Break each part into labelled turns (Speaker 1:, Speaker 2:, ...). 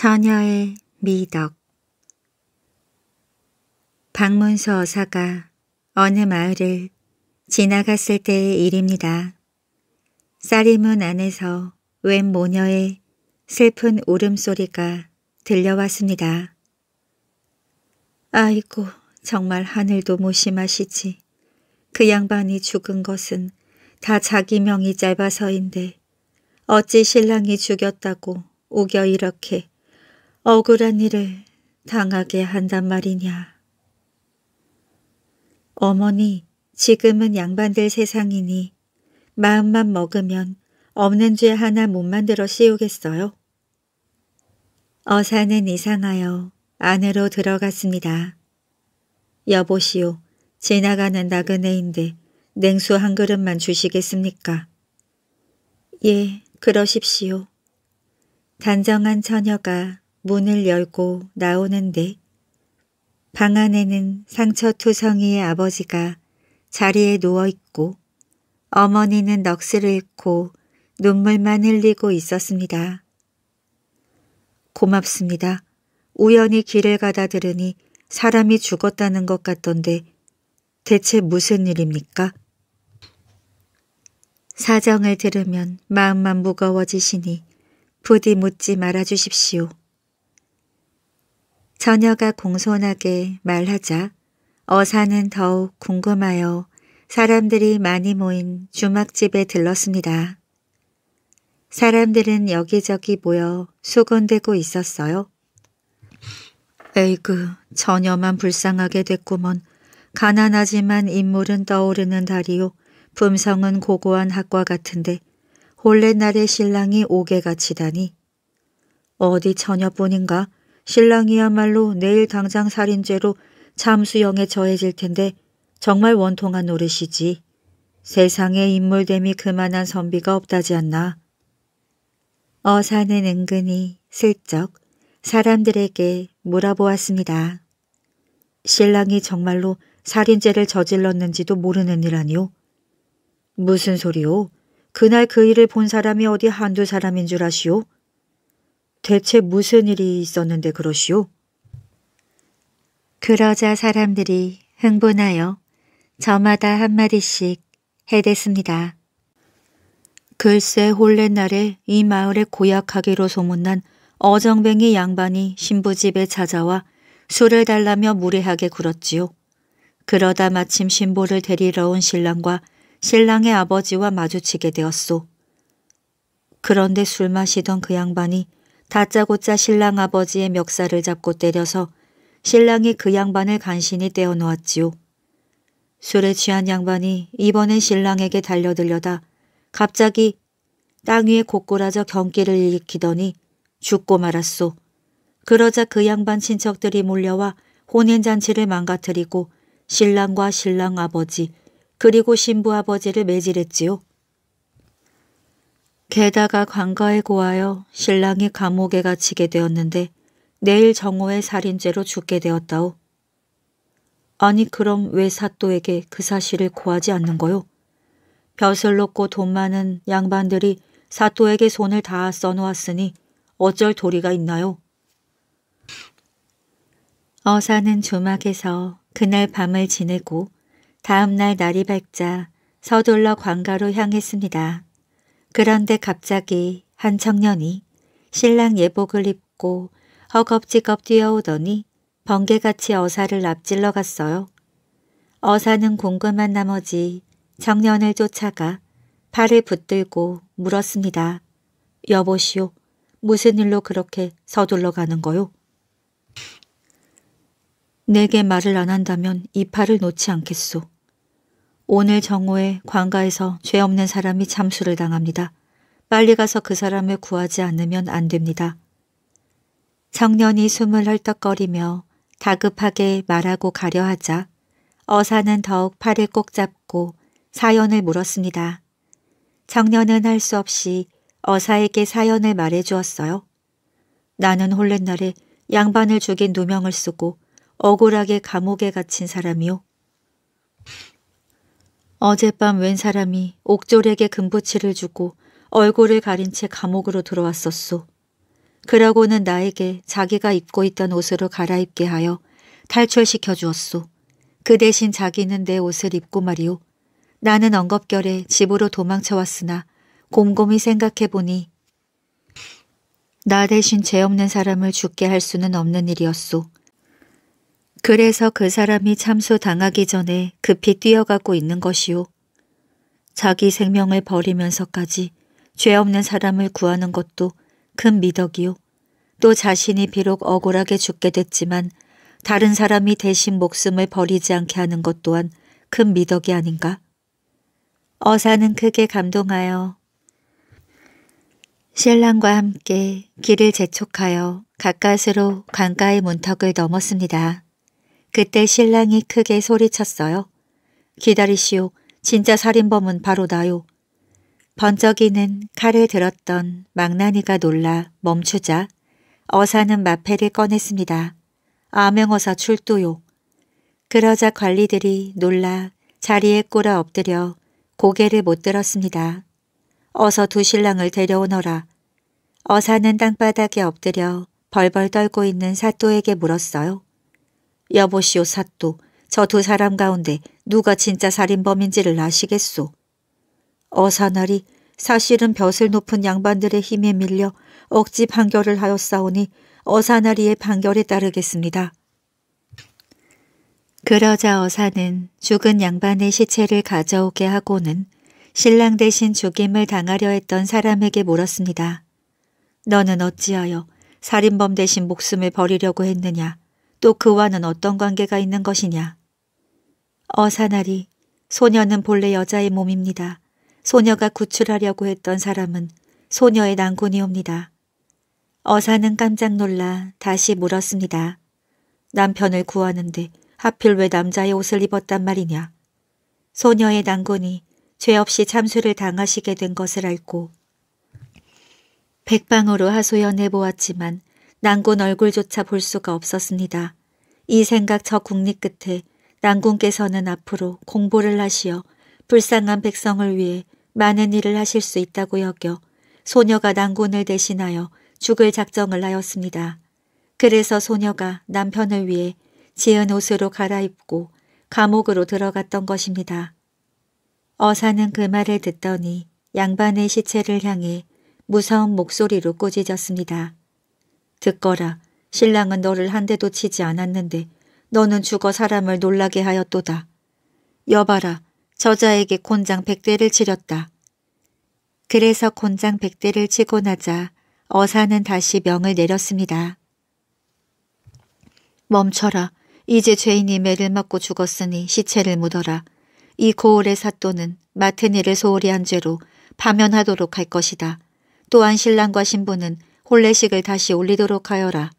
Speaker 1: 처녀의 미덕 박문서 어사가 어느 마을을 지나갔을 때의 일입니다. 쌀이문 안에서 웬 모녀의 슬픈 울음소리가 들려왔습니다. 아이고 정말 하늘도 무심하시지. 그 양반이 죽은 것은 다 자기 명이 짧아서인데 어찌 신랑이 죽였다고 우겨 이렇게 억울한 일을 당하게 한단 말이냐. 어머니, 지금은 양반들 세상이니 마음만 먹으면 없는 죄 하나 못 만들어 씌우겠어요? 어사는 이상하여 안으로 들어갔습니다. 여보시오, 지나가는 나그네인데 냉수 한 그릇만 주시겠습니까? 예, 그러십시오. 단정한 처녀가 문을 열고 나오는데 방 안에는 상처투성이의 아버지가 자리에 누워있고 어머니는 넋을 잃고 눈물만 흘리고 있었습니다. 고맙습니다. 우연히 길을 가다 들으니 사람이 죽었다는 것 같던데 대체 무슨 일입니까? 사정을 들으면 마음만 무거워지시니 부디 묻지 말아주십시오. 처녀가 공손하게 말하자 어사는 더욱 궁금하여 사람들이 많이 모인 주막집에 들렀습니다. 사람들은 여기저기 모여 수군대고 있었어요. 에이그, 처녀만 불쌍하게 됐구먼. 가난하지만 인물은 떠오르는 달이요. 품성은 고고한 학과 같은데 홀례날의 신랑이 오개가치다니 어디 처녀뿐인가? 신랑이야말로 내일 당장 살인죄로 참수형에 처해질 텐데 정말 원통한 노릇이지. 세상에 인물됨이 그만한 선비가 없다지 않나. 어사는 은근히 슬쩍 사람들에게 물어보았습니다. 신랑이 정말로 살인죄를 저질렀는지도 모르는 일아니요 무슨 소리요 그날 그 일을 본 사람이 어디 한두 사람인 줄 아시오? 대체 무슨 일이 있었는데 그러시오? 그러자 사람들이 흥분하여 저마다 한마디씩 해댔습니다. 글쎄 홀렛날에 이마을에 고약하기로 소문난 어정뱅이 양반이 신부집에 찾아와 술을 달라며 무례하게 굴었지요. 그러다 마침 신부를 데리러 온 신랑과 신랑의 아버지와 마주치게 되었소. 그런데 술 마시던 그 양반이 다짜고짜 신랑 아버지의 멱살을 잡고 때려서 신랑이 그 양반을 간신히 떼어놓았지요. 술에 취한 양반이 이번엔 신랑에게 달려들려다 갑자기 땅 위에 고꾸라져 경기를 일으키더니 죽고 말았소. 그러자 그 양반 친척들이 몰려와 혼인잔치를 망가뜨리고 신랑과 신랑 아버지 그리고 신부 아버지를 매질했지요. 게다가 관가에 고하여 신랑이 감옥에 갇히게 되었는데 내일 정오에 살인죄로 죽게 되었다오. 아니 그럼 왜 사또에게 그 사실을 고하지 않는 거요? 벼슬 놓고 돈 많은 양반들이 사또에게 손을 다 써놓았으니 어쩔 도리가 있나요? 어사는 조막에서 그날 밤을 지내고 다음날 날이 밝자 서둘러 관가로 향했습니다. 그런데 갑자기 한 청년이 신랑 예복을 입고 허겁지겁 뛰어오더니 번개같이 어사를 앞질러 갔어요. 어사는 궁금한 나머지 청년을 쫓아가 팔을 붙들고 물었습니다. 여보시오, 무슨 일로 그렇게 서둘러 가는 거요? 내게 말을 안 한다면 이 팔을 놓지 않겠소. 오늘 정오에 관가에서 죄 없는 사람이 잠수를 당합니다. 빨리 가서 그 사람을 구하지 않으면 안 됩니다. 청년이 숨을 헐떡거리며 다급하게 말하고 가려 하자 어사는 더욱 팔을 꼭 잡고 사연을 물었습니다. 청년은 할 수 없이 어사에게 사연을 말해 주었어요. 나는 홀렛날에 양반을 죽인 누명을 쓰고 억울하게 감옥에 갇힌 사람이요. 어젯밤 웬 사람이 옥졸에게 금붙이를 주고 얼굴을 가린 채 감옥으로 들어왔었소. 그러고는 나에게 자기가 입고 있던 옷으로 갈아입게 하여 탈출시켜 주었소. 그 대신 자기는 내 옷을 입고 말이오. 나는 엉겁결에 집으로 도망쳐왔으나 곰곰이 생각해보니 나 대신 죄 없는 사람을 죽게 할 수는 없는 일이었소. 그래서 그 사람이 참수당하기 전에 급히 뛰어가고 있는 것이요. 자기 생명을 버리면서까지 죄 없는 사람을 구하는 것도 큰 미덕이요. 또 자신이 비록 억울하게 죽게 됐지만 다른 사람이 대신 목숨을 버리지 않게 하는 것 또한 큰 미덕이 아닌가? 어사는 크게 감동하여 신랑과 함께 길을 재촉하여 가까스로 강가의 문턱을 넘었습니다. 그때 신랑이 크게 소리쳤어요. 기다리시오. 진짜 살인범은 바로 나요. 번쩍이는 칼을 들었던 망나니가 놀라 멈추자 어사는 마패를 꺼냈습니다. 암행어사 출두요. 그러자 관리들이 놀라 자리에 꼬라 엎드려 고개를 못 들었습니다. 어서 두 신랑을 데려오너라. 어사는 땅바닥에 엎드려 벌벌 떨고 있는 사또에게 물었어요. 여보시오 사또 저 두 사람 가운데 누가 진짜 살인범인지를 아시겠소. 어사나리 사실은 벼슬 높은 양반들의 힘에 밀려 억지 판결을 하였사오니 어사나리의 판결에 따르겠습니다. 그러자 어사는 죽은 양반의 시체를 가져오게 하고는 신랑 대신 죽임을 당하려 했던 사람에게 물었습니다. 너는 어찌하여 살인범 대신 목숨을 버리려고 했느냐? 또 그와는 어떤 관계가 있는 것이냐. 어사나리, 소녀는 본래 여자의 몸입니다. 소녀가 구출하려고 했던 사람은 소녀의 난군이옵니다. 어사는 깜짝 놀라 다시 물었습니다. 남편을 구하는데 하필 왜 남자의 옷을 입었단 말이냐. 소녀의 난군이 죄 없이 참수를 당하시게 된 것을 알고 백방으로 하소연해 보았지만 난군 얼굴조차 볼 수가 없었습니다. 이 생각 저 국리 끝에 난군께서는 앞으로 공보를 하시어 불쌍한 백성을 위해 많은 일을 하실 수 있다고 여겨 소녀가 난군을 대신하여 죽을 작정을 하였습니다. 그래서 소녀가 남편을 위해 지은 옷으로 갈아입고 감옥으로 들어갔던 것입니다. 어사는 그 말을 듣더니 양반의 시체를 향해 무서운 목소리로 꼬짖졌습니다 듣거라. 신랑은 너를 한 대도 치지 않았는데 너는 죽어 사람을 놀라게 하였도다. 여봐라. 저자에게 곤장 백대를 치렸다. 그래서 곤장 백대를 치고 나자 어사는 다시 명을 내렸습니다. 멈춰라. 이제 죄인이 매를 맞고 죽었으니 시체를 묻어라. 이 고을의 사또는 맡은 일을 소홀히 한 죄로 파면하도록 할 것이다. 또한 신랑과 신부는 홀례식을 다시 올리도록 하여라.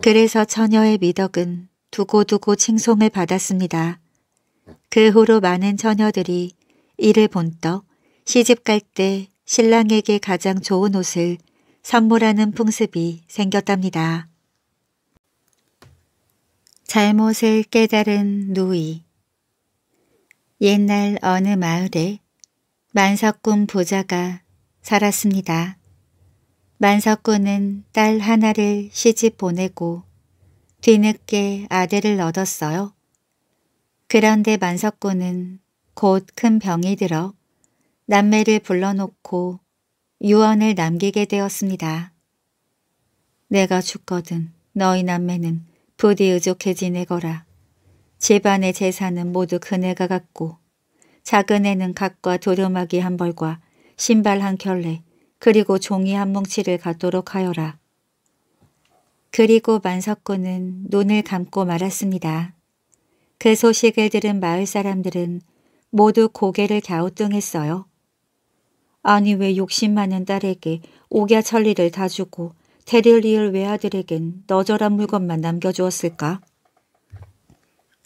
Speaker 1: 그래서 처녀의 미덕은 두고두고 칭송을 받았습니다. 그 후로 많은 처녀들이 이를 본떠 시집갈 때 신랑에게 가장 좋은 옷을 선물하는 풍습이 생겼답니다. 잘못을 깨달은 누이 옛날 어느 마을에 만석군 부자가 살았습니다. 만석군은 딸 하나를 시집 보내고 뒤늦게 아들을 얻었어요. 그런데 만석군은 곧 큰 병이 들어 남매를 불러놓고 유언을 남기게 되었습니다. 내가 죽거든 너희 남매는 부디 의족해 지내거라. 집안의 재산은 모두 그네가 갖고 작은 애는 각과 도루마기 한 벌과 신발 한 켤레 그리고 종이 한 뭉치를 갖도록 하여라. 그리고 만석군은 눈을 감고 말았습니다. 그 소식을 들은 마을 사람들은 모두 고개를 갸우뚱했어요. 아니 왜 욕심 많은 딸에게 옥야 천리를 다 주고 테를리을 외아들에겐 너절한 물건만 남겨주었을까?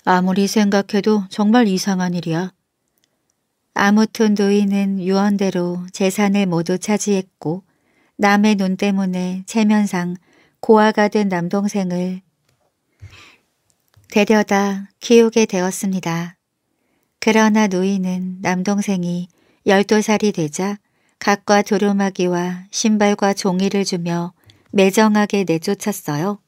Speaker 1: 아무리 생각해도 정말 이상한 일이야. 아무튼 노인은 유언대로 재산을 모두 차지했고 남의 눈 때문에 체면상 고아가 된 남동생을 데려다 키우게 되었습니다. 그러나 노인은 남동생이 12살이 되자 각과 두루마기와 신발과 종이를 주며 매정하게 내쫓았어요.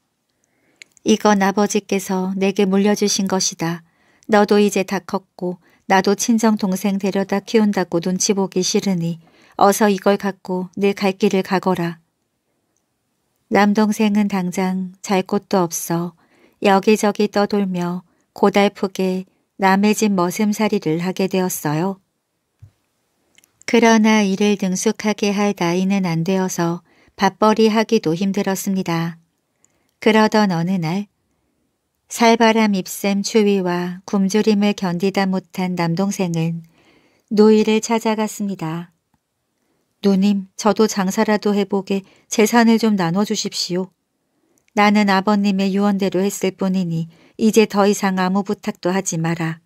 Speaker 1: 이건 아버지께서 내게 물려주신 것이다. 너도 이제 다 컸고 나도 친정 동생 데려다 키운다고 눈치 보기 싫으니 어서 이걸 갖고 내 갈 길을 가거라. 남동생은 당장 잘 곳도 없어 여기저기 떠돌며 고달프게 남의 집 머슴살이를 하게 되었어요. 그러나 이를 능숙하게 할 나이는 안 되어서 밥벌이 하기도 힘들었습니다. 그러던 어느 날 살바람 입샘 추위와 굶주림을 견디다 못한 남동생은 노이를 찾아갔습니다. 누님, 저도 장사라도 해보게 재산을 좀 나눠주십시오. 나는 아버님의 유언대로 했을 뿐이니 이제 더 이상 아무 부탁도 하지 마라.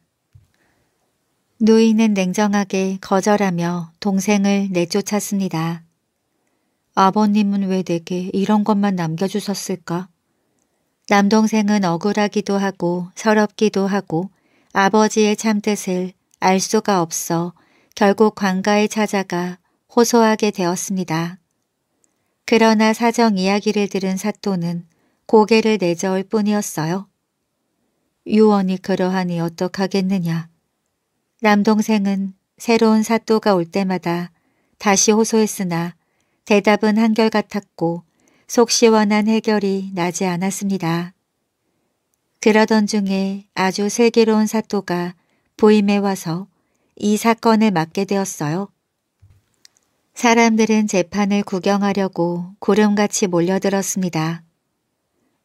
Speaker 1: 누이는 냉정하게 거절하며 동생을 내쫓았습니다. 아버님은 왜 내게 이런 것만 남겨주셨을까? 남동생은 억울하기도 하고 서럽기도 하고 아버지의 참뜻을 알 수가 없어 결국 관가에 찾아가 호소하게 되었습니다. 그러나 사정 이야기를 들은 사또는 고개를 내저을 뿐이었어요. 유언이 그러하니 어떡하겠느냐. 남동생은 새로운 사또가 올 때마다 다시 호소했으나 대답은 한결같았고 속 시원한 해결이 나지 않았습니다. 그러던 중에 아주 슬기로운 사또가 부임에 와서 이 사건을 맡게 되었어요. 사람들은 재판을 구경하려고 구름같이 몰려들었습니다.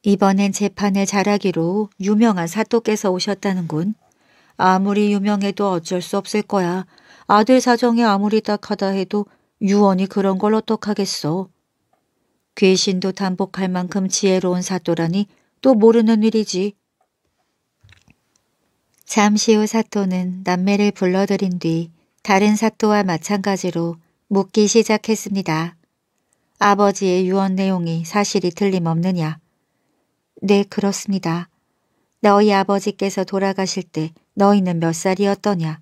Speaker 1: 이번엔 재판을 잘하기로 유명한 사또께서 오셨다는군. 아무리 유명해도 어쩔 수 없을 거야. 아들 사정이 아무리 딱하다 해도 유언이 그런 걸 어떡하겠어. 귀신도 탄복할 만큼 지혜로운 사또라니 또 모르는 일이지. 잠시 후 사또는 남매를 불러들인 뒤 다른 사또와 마찬가지로 묻기 시작했습니다. 아버지의 유언 내용이 사실이 틀림없느냐? 네, 그렇습니다. 너희 아버지께서 돌아가실 때 너희는 몇 살이었더냐?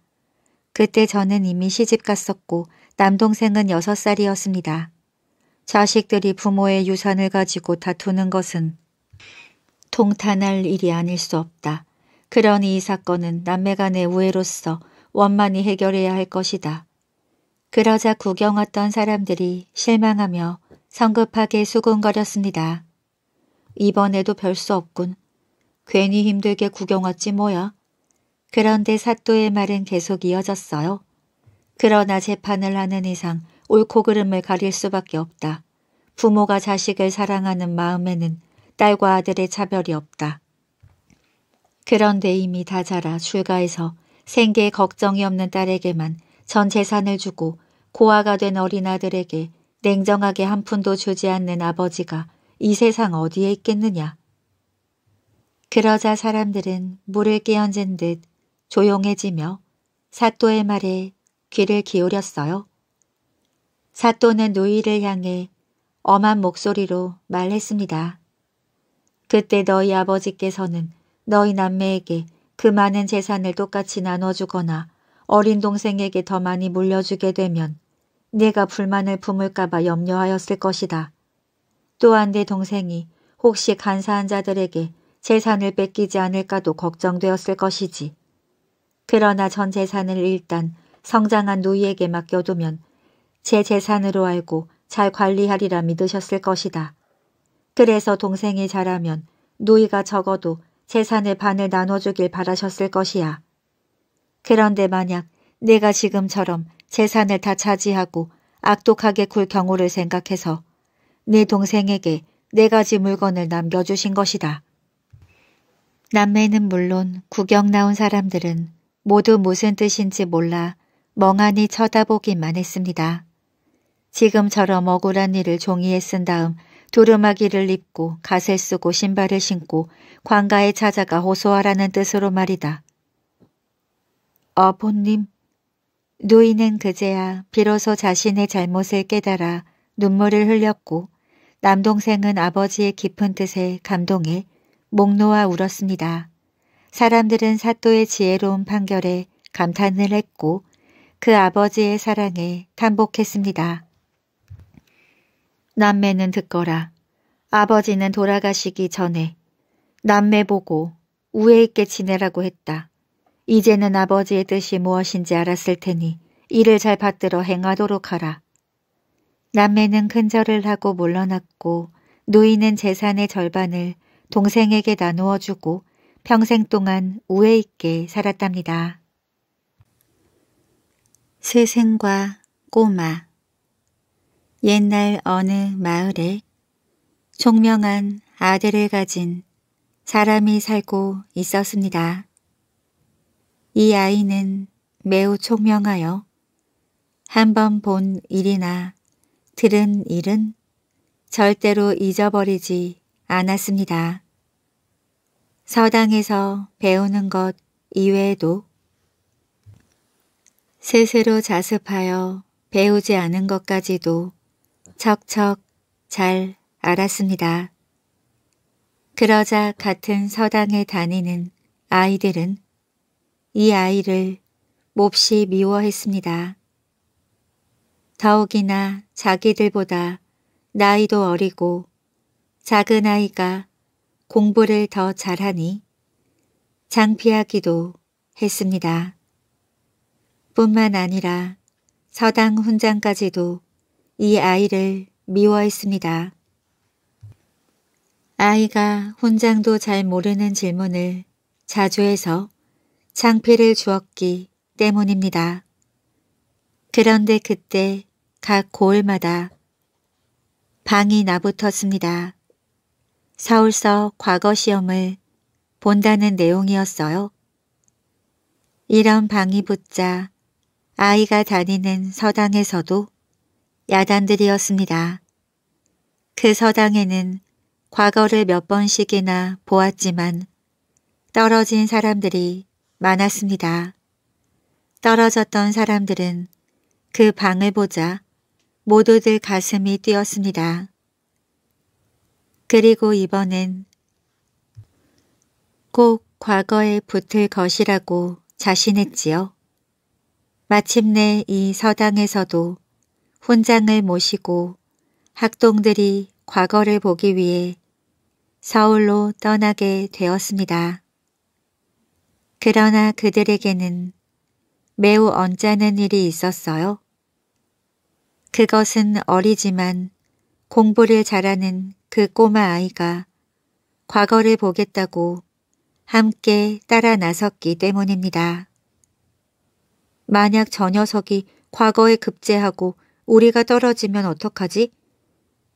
Speaker 1: 그때 저는 이미 시집 갔었고 남동생은 여섯 살이었습니다. 자식들이 부모의 유산을 가지고 다투는 것은 통탄할 일이 아닐 수 없다. 그러니 이 사건은 남매 간의 우애로서 원만히 해결해야 할 것이다. 그러자 구경 왔던 사람들이 실망하며 성급하게 수군거렸습니다. 이번에도 별 수 없군. 괜히 힘들게 구경 왔지 뭐야. 그런데 사또의 말은 계속 이어졌어요. 그러나 재판을 하는 이상 옳고 그름을 가릴 수밖에 없다. 부모가 자식을 사랑하는 마음에는 딸과 아들의 차별이 없다. 그런데 이미 다 자라 출가해서 생계에 걱정이 없는 딸에게만 전 재산을 주고 고아가 된 어린아들에게 냉정하게 한 푼도 주지 않는 아버지가 이 세상 어디에 있겠느냐. 그러자 사람들은 물을 깨얹은듯 조용해지며 사또의 말에 귀를 기울였어요. 사또는 누이를 향해 엄한 목소리로 말했습니다. 그때 너희 아버지께서는 너희 남매에게 그 많은 재산을 똑같이 나눠주거나 어린 동생에게 더 많이 물려주게 되면 내가 불만을 품을까봐 염려하였을 것이다. 또한 내 동생이 혹시 간사한 자들에게 재산을 뺏기지 않을까도 걱정되었을 것이지. 그러나 전 재산을 일단 성장한 누이에게 맡겨두면 제 재산으로 알고 잘 관리하리라 믿으셨을 것이다. 그래서 동생이 자라면 누이가 적어도 재산의 반을 나눠주길 바라셨을 것이야. 그런데 만약 내가 지금처럼 재산을 다 차지하고 악독하게 굴 경우를 생각해서 네 동생에게 네 가지 물건을 남겨주신 것이다. 남매는 물론 구경 나온 사람들은 모두 무슨 뜻인지 몰라 멍하니 쳐다보기만 했습니다. 지금처럼 억울한 일을 종이에 쓴 다음 두루마기를 입고 갓을 쓰고 신발을 신고 관가에 찾아가 호소하라는 뜻으로 말이다. 어버님 노인은 그제야 비로소 자신의 잘못을 깨달아 눈물을 흘렸고 남동생은 아버지의 깊은 뜻에 감동해 목 놓아 울었습니다. 사람들은 사또의 지혜로운 판결에 감탄을 했고 그 아버지의 사랑에 탄복했습니다. 남매는 듣거라. 아버지는 돌아가시기 전에 남매 보고 우애 있게 지내라고 했다. 이제는 아버지의 뜻이 무엇인지 알았을 테니 이를 잘 받들어 행하도록 하라. 남매는 큰절을 하고 물러났고 누이는 재산의 절반을 동생에게 나누어 주고 평생 동안 우애 있게 살았답니다. 스승과 꼬마 옛날 어느 마을에 총명한 아들을 가진 사람이 살고 있었습니다. 이 아이는 매우 총명하여 한 번 본 일이나 들은 일은 절대로 잊어버리지 않았습니다. 서당에서 배우는 것 이외에도 스스로 자습하여 배우지 않은 것까지도 척척 잘 알았습니다. 그러자 같은 서당에 다니는 아이들은 이 아이를 몹시 미워했습니다. 더욱이나 자기들보다 나이도 어리고 작은 아이가 공부를 더 잘하니 장피하기도 했습니다. 뿐만 아니라 서당 훈장까지도 이 아이를 미워했습니다. 아이가 혼장도 잘 모르는 질문을 자주 해서 창피를 주었기 때문입니다. 그런데 그때 각 고을마다 방이 나붙었습니다. 서울서 과거 시험을 본다는 내용이었어요. 이런 방이 붙자 아이가 다니는 서당에서도 야단들이었습니다. 그 서당에는 과거를 몇 번씩이나 보았지만 떨어진 사람들이 많았습니다. 떨어졌던 사람들은 그 방을 보자 모두들 가슴이 뛰었습니다. 그리고 이번엔 꼭 과거에 붙을 것이라고 자신했지요. 마침내 이 서당에서도 훈장을 모시고 학동들이 과거를 보기 위해 서울로 떠나게 되었습니다. 그러나 그들에게는 매우 언짢은 일이 있었어요. 그것은 어리지만 공부를 잘하는 그 꼬마 아이가 과거를 보겠다고 함께 따라 나섰기 때문입니다. 만약 저 녀석이 과거에 급제하고 우리가 떨어지면 어떡하지?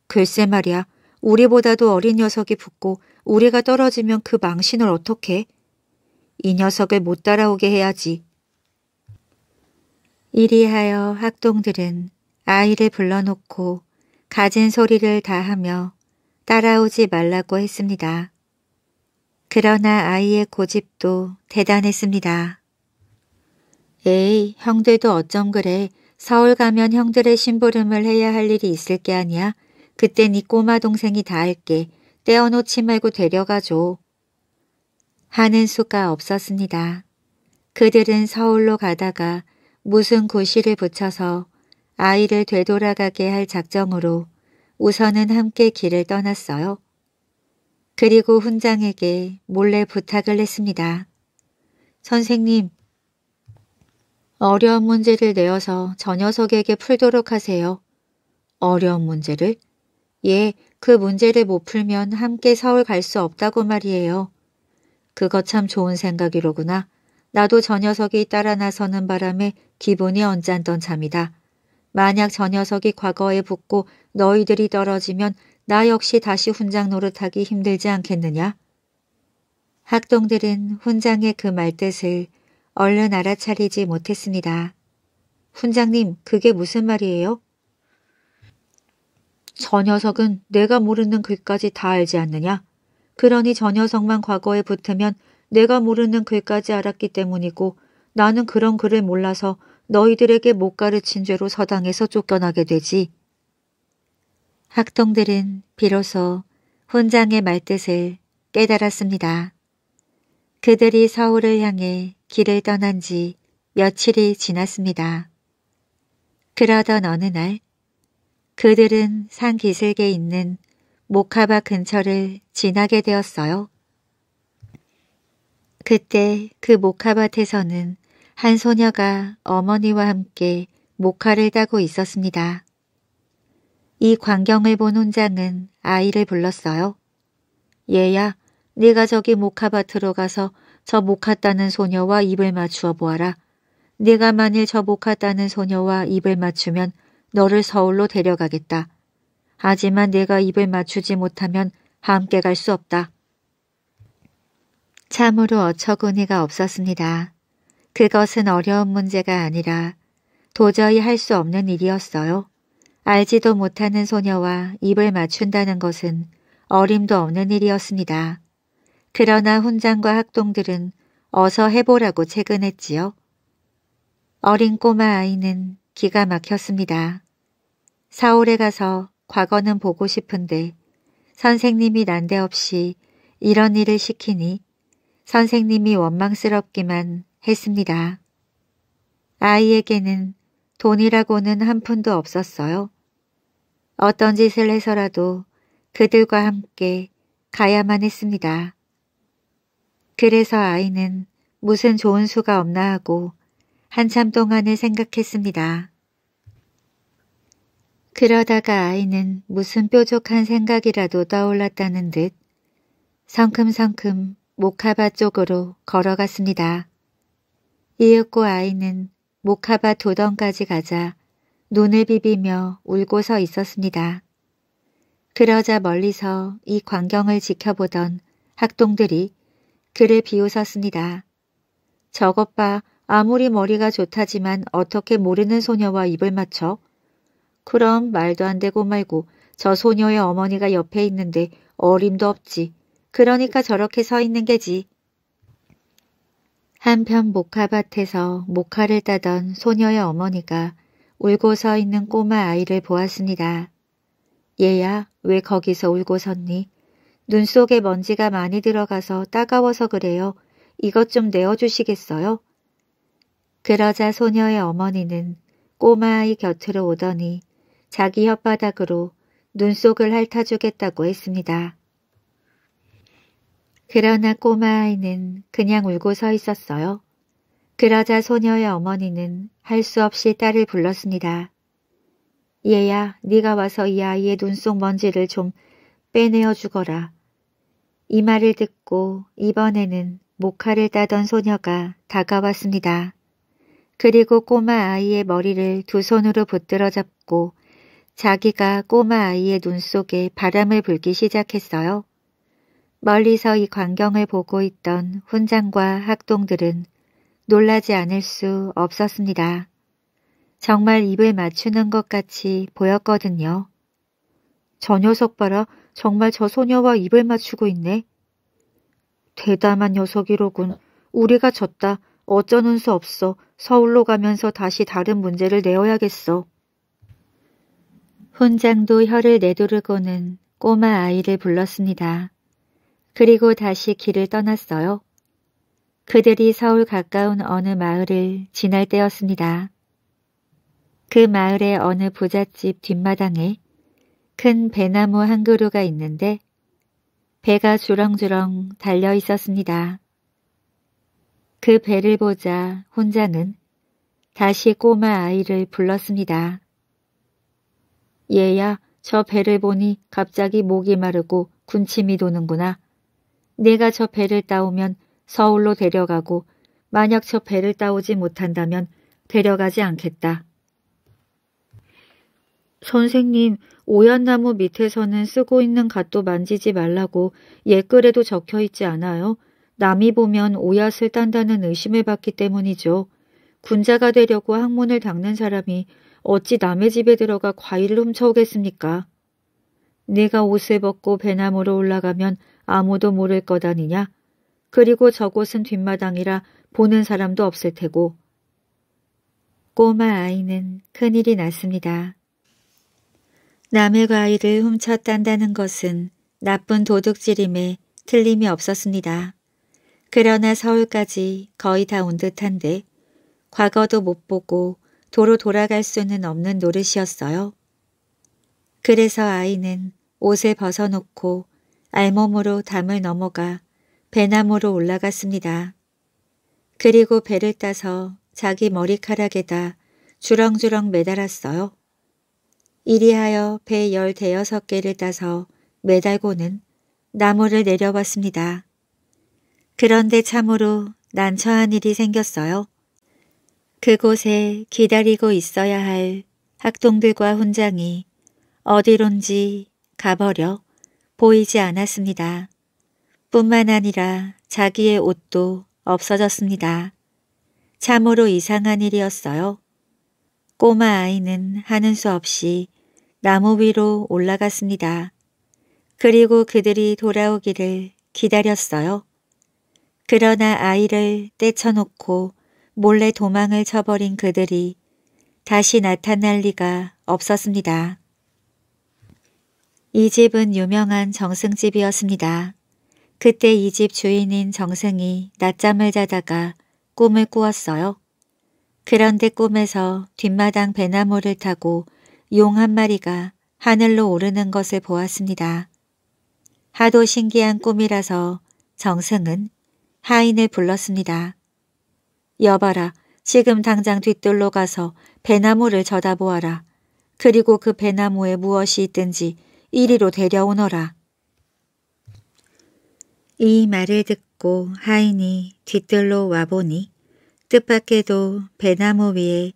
Speaker 1: 글쎄 말이야. 우리보다도 어린 녀석이 붙고 우리가 떨어지면 그 망신을 어떻게? 이 녀석을 못 따라오게 해야지. 이리하여 학동들은 아이를 불러놓고 가진 소리를 다하며 따라오지 말라고 했습니다. 그러나 아이의 고집도 대단했습니다. 에이, 형들도 어쩜 그래. 서울 가면 형들의 심부름을 해야 할 일이 있을 게 아니야. 그때 네 꼬마 동생이 다 할게. 떼어놓지 말고 데려가줘. 하는 수가 없었습니다. 그들은 서울로 가다가 무슨 고시를 붙여서 아이를 되돌아가게 할 작정으로 우선은 함께 길을 떠났어요. 그리고 훈장에게 몰래 부탁을 했습니다. 선생님, 어려운 문제를 내어서 저 녀석에게 풀도록 하세요. 어려운 문제를? 예, 그 문제를 못 풀면 함께 서울 갈 수 없다고 말이에요. 그거 참 좋은 생각이로구나. 나도 저 녀석이 따라 나서는 바람에 기분이 언짢던 잠이다. 만약 저 녀석이 과거에 붙고 너희들이 떨어지면 나 역시 다시 훈장 노릇하기 힘들지 않겠느냐? 학동들은 훈장의 그 말뜻을 얼른 알아차리지 못했습니다. 훈장님, 그게 무슨 말이에요? 저 녀석은 내가 모르는 글까지 다 알지 않느냐? 그러니 저 녀석만 과거에 붙으면 내가 모르는 글까지 알았기 때문이고 나는 그런 글을 몰라서 너희들에게 못 가르친 죄로 서당에서 쫓겨나게 되지. 학동들은 비로소 훈장의 말뜻을 깨달았습니다. 그들이 서울을 향해 길을 떠난 지 며칠이 지났습니다. 그러던 어느 날 그들은 산 기슭에 있는 모카바 근처를 지나게 되었어요. 그때 그 모카밭에서는 한 소녀가 어머니와 함께 모카를 따고 있었습니다. 이 광경을 본 혼장은 아이를 불렀어요. 얘야, 네가 저기 모카밭으로 가서 저 목화 따는 소녀와 입을 맞추어 보아라. 네가 만일 저 목화 따는 소녀와 입을 맞추면 너를 서울로 데려가겠다. 하지만 내가 입을 맞추지 못하면 함께 갈 수 없다. 참으로 어처구니가 없었습니다. 그것은 어려운 문제가 아니라 도저히 할 수 없는 일이었어요. 알지도 못하는 소녀와 입을 맞춘다는 것은 어림도 없는 일이었습니다. 그러나 훈장과 학동들은 어서 해보라고 채근했지요. 어린 꼬마 아이는 기가 막혔습니다. 사울에 가서 과거는 보고 싶은데 선생님이 난데없이 이런 일을 시키니 선생님이 원망스럽기만 했습니다. 아이에게는 돈이라고는 한 푼도 없었어요. 어떤 짓을 해서라도 그들과 함께 가야만 했습니다. 그래서 아이는 무슨 좋은 수가 없나 하고 한참 동안을 생각했습니다. 그러다가 아이는 무슨 뾰족한 생각이라도 떠올랐다는 듯 성큼성큼 모카바 쪽으로 걸어갔습니다. 이윽고 아이는 모카바 도던까지 가자 눈을 비비며 울고 서 있었습니다. 그러자 멀리서 이 광경을 지켜보던 학동들이 그를 비웃었습니다. 저것 봐 아무리 머리가 좋다지만 어떻게 모르는 소녀와 입을 맞춰? 그럼 말도 안 되고 말고 저 소녀의 어머니가 옆에 있는데 어림도 없지. 그러니까 저렇게 서 있는 게지. 한편 모카밭에서모카를 따던 소녀의 어머니가 울고 서 있는 꼬마 아이를 보았습니다. 얘야, 왜 거기서 울고 섰니? 눈 속에 먼지가 많이 들어가서 따가워서 그래요. 이것 좀 내어주시겠어요? 그러자 소녀의 어머니는 꼬마아이 곁으로 오더니 자기 혓바닥으로 눈 속을 핥아주겠다고 했습니다. 그러나 꼬마아이는 그냥 울고 서 있었어요. 그러자 소녀의 어머니는 할 수 없이 딸을 불렀습니다. 얘야, 네가 와서 이 아이의 눈 속 먼지를 좀 빼내어 주거라. 이 말을 듣고 이번에는 모카를 따던 소녀가 다가왔습니다. 그리고 꼬마 아이의 머리를 두 손으로 붙들어 잡고 자기가 꼬마 아이의 눈 속에 바람을 불기 시작했어요. 멀리서 이 광경을 보고 있던 훈장과 학동들은 놀라지 않을 수 없었습니다. 정말 입을 맞추는 것 같이 보였거든요. 저 녀석 봐라 정말 저 소녀와 입을 맞추고 있네. 대담한 녀석이로군. 우리가 졌다. 어쩌는 수 없어. 서울로 가면서 다시 다른 문제를 내어야겠어. 훈장도 혀를 내두르고는 꼬마 아이를 불렀습니다. 그리고 다시 길을 떠났어요. 그들이 서울 가까운 어느 마을을 지날 때였습니다. 그 마을의 어느 부잣집 뒷마당에 큰 배나무 한 그루가 있는데 배가 주렁주렁 달려 있었습니다. 그 배를 보자 혼장은 다시 꼬마 아이를 불렀습니다. 얘야, 저 배를 보니 갑자기 목이 마르고 군침이 도는구나. 내가 저 배를 따오면 서울로 데려가고 만약 저 배를 따오지 못한다면 데려가지 않겠다. 선생님, 오얏나무 밑에서는 쓰고 있는 갓도 만지지 말라고 옛글에도 적혀 있지 않아요? 남이 보면 오얏을 딴다는 의심을 받기 때문이죠. 군자가 되려고 학문을 닦는 사람이 어찌 남의 집에 들어가 과일을 훔쳐오겠습니까? 네가 옷을 벗고 배나무로 올라가면 아무도 모를 것 아니냐? 그리고 저곳은 뒷마당이라 보는 사람도 없을 테고. 꼬마 아이는 큰일이 났습니다. 남의 과일을 훔쳤단다는 것은 나쁜 도둑질임에 틀림이 없었습니다. 그러나 서울까지 거의 다 온 듯한데 과거도 못 보고 도로 돌아갈 수는 없는 노릇이었어요. 그래서 아이는 옷을 벗어놓고 알몸으로 담을 넘어가 배나무로 올라갔습니다. 그리고 배를 따서 자기 머리카락에다 주렁주렁 매달았어요. 이리하여 배 열대여섯 개를 따서 매달고는 나무를 내려왔습니다 그런데 참으로 난처한 일이 생겼어요. 그곳에 기다리고 있어야 할 학동들과 훈장이 어디론지 가버려 보이지 않았습니다. 뿐만 아니라 자기의 옷도 없어졌습니다. 참으로 이상한 일이었어요. 꼬마 아이는 하는 수 없이 나무 위로 올라갔습니다. 그리고 그들이 돌아오기를 기다렸어요. 그러나 아이를 떼쳐놓고 몰래 도망을 쳐버린 그들이 다시 나타날 리가 없었습니다. 이 집은 유명한 정승집이었습니다. 그때 이 집 주인인 정승이 낮잠을 자다가 꿈을 꾸었어요. 그런데 꿈에서 뒷마당 배나무를 타고 용한 마리가 하늘로 오르는 것을 보았습니다. 하도 신기한 꿈이라서 정승은 하인을 불렀습니다. 여봐라, 지금 당장 뒤뜰로 가서 배나무를 쳐다보아라. 그리고 그 배나무에 무엇이 있든지 이리로 데려오너라. 이 말을 듣고 하인이 뒤뜰로 와보니 뜻밖에도 배나무 위에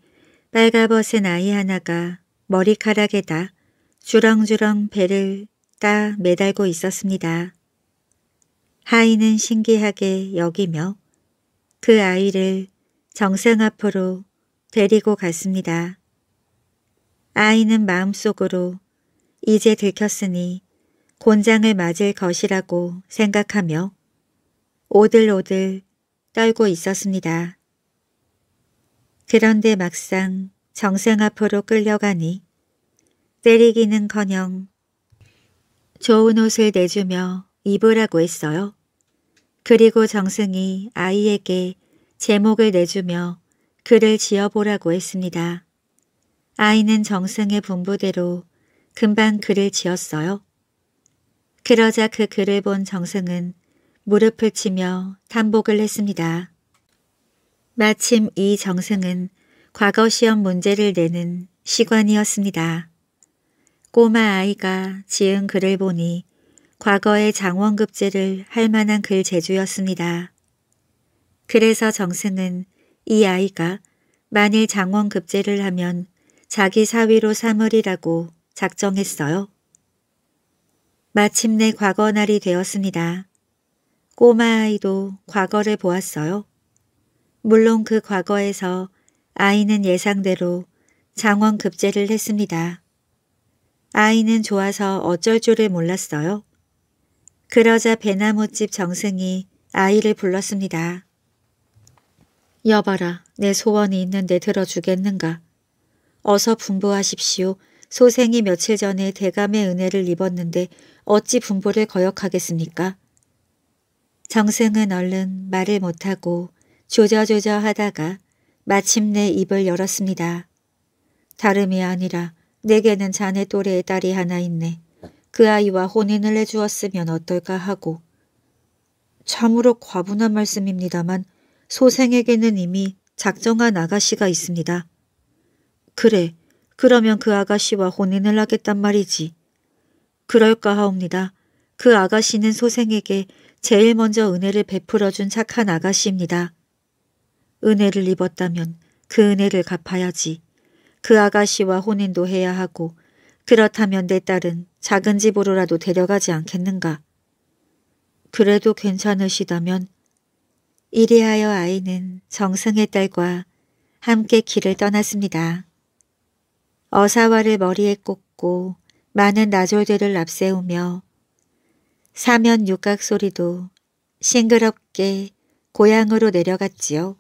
Speaker 1: 빨가벗은 아이 하나가 머리카락에다 주렁주렁 배를 따 매달고 있었습니다. 하이는 신기하게 여기며 그 아이를 정상 앞으로 데리고 갔습니다. 아이는 마음속으로 이제 들켰으니 곤장을 맞을 것이라고 생각하며 오들오들 떨고 있었습니다. 그런데 막상 정승 앞으로 끌려가니 때리기는커녕 좋은 옷을 내주며 입으라고 했어요. 그리고 정승이 아이에게 제목을 내주며 글을 지어보라고 했습니다. 아이는 정승의 분부대로 금방 글을 지었어요. 그러자 그 글을 본 정승은 무릎을 치며 탄복을 했습니다. 마침 이 정승은 과거 시험 문제를 내는 시관이었습니다. 꼬마 아이가 지은 글을 보니 과거의 장원급제를 할 만한 글 제주였습니다. 그래서 정승은 이 아이가 만일 장원급제를 하면 자기 사위로 삼으리라고 작정했어요. 마침내 과거날이 되었습니다. 꼬마 아이도 과거를 보았어요. 물론 그 과거에서 아이는 예상대로 장원 급제를 했습니다. 아이는 좋아서 어쩔 줄을 몰랐어요. 그러자 배나무집 정승이 아이를 불렀습니다. 여봐라, 내 소원이 있는데 들어주겠는가. 어서 분부하십시오. 소생이 며칠 전에 대감의 은혜를 입었는데 어찌 분부를 거역하겠습니까? 정승은 얼른 말을 못하고 조져조져 하다가 마침내 입을 열었습니다. 다름이 아니라 내게는 자네 또래의 딸이 하나 있네. 그 아이와 혼인을 해주었으면 어떨까 하고 참으로 과분한 말씀입니다만 소생에게는 이미 작정한 아가씨가 있습니다. 그래, 그러면 그 아가씨와 혼인을 하겠단 말이지. 그럴까 하옵니다. 그 아가씨는 소생에게 제일 먼저 은혜를 베풀어준 착한 아가씨입니다. 은혜를 입었다면 그 은혜를 갚아야지. 그 아가씨와 혼인도 해야 하고 그렇다면 내 딸은 작은 집으로라도 데려가지 않겠는가. 그래도 괜찮으시다면 이리하여 아이는 정승의 딸과 함께 길을 떠났습니다. 어사화를 머리에 꽂고 많은 나졸대를 앞세우며 사면 육각 소리도 싱그럽게 고향으로 내려갔지요.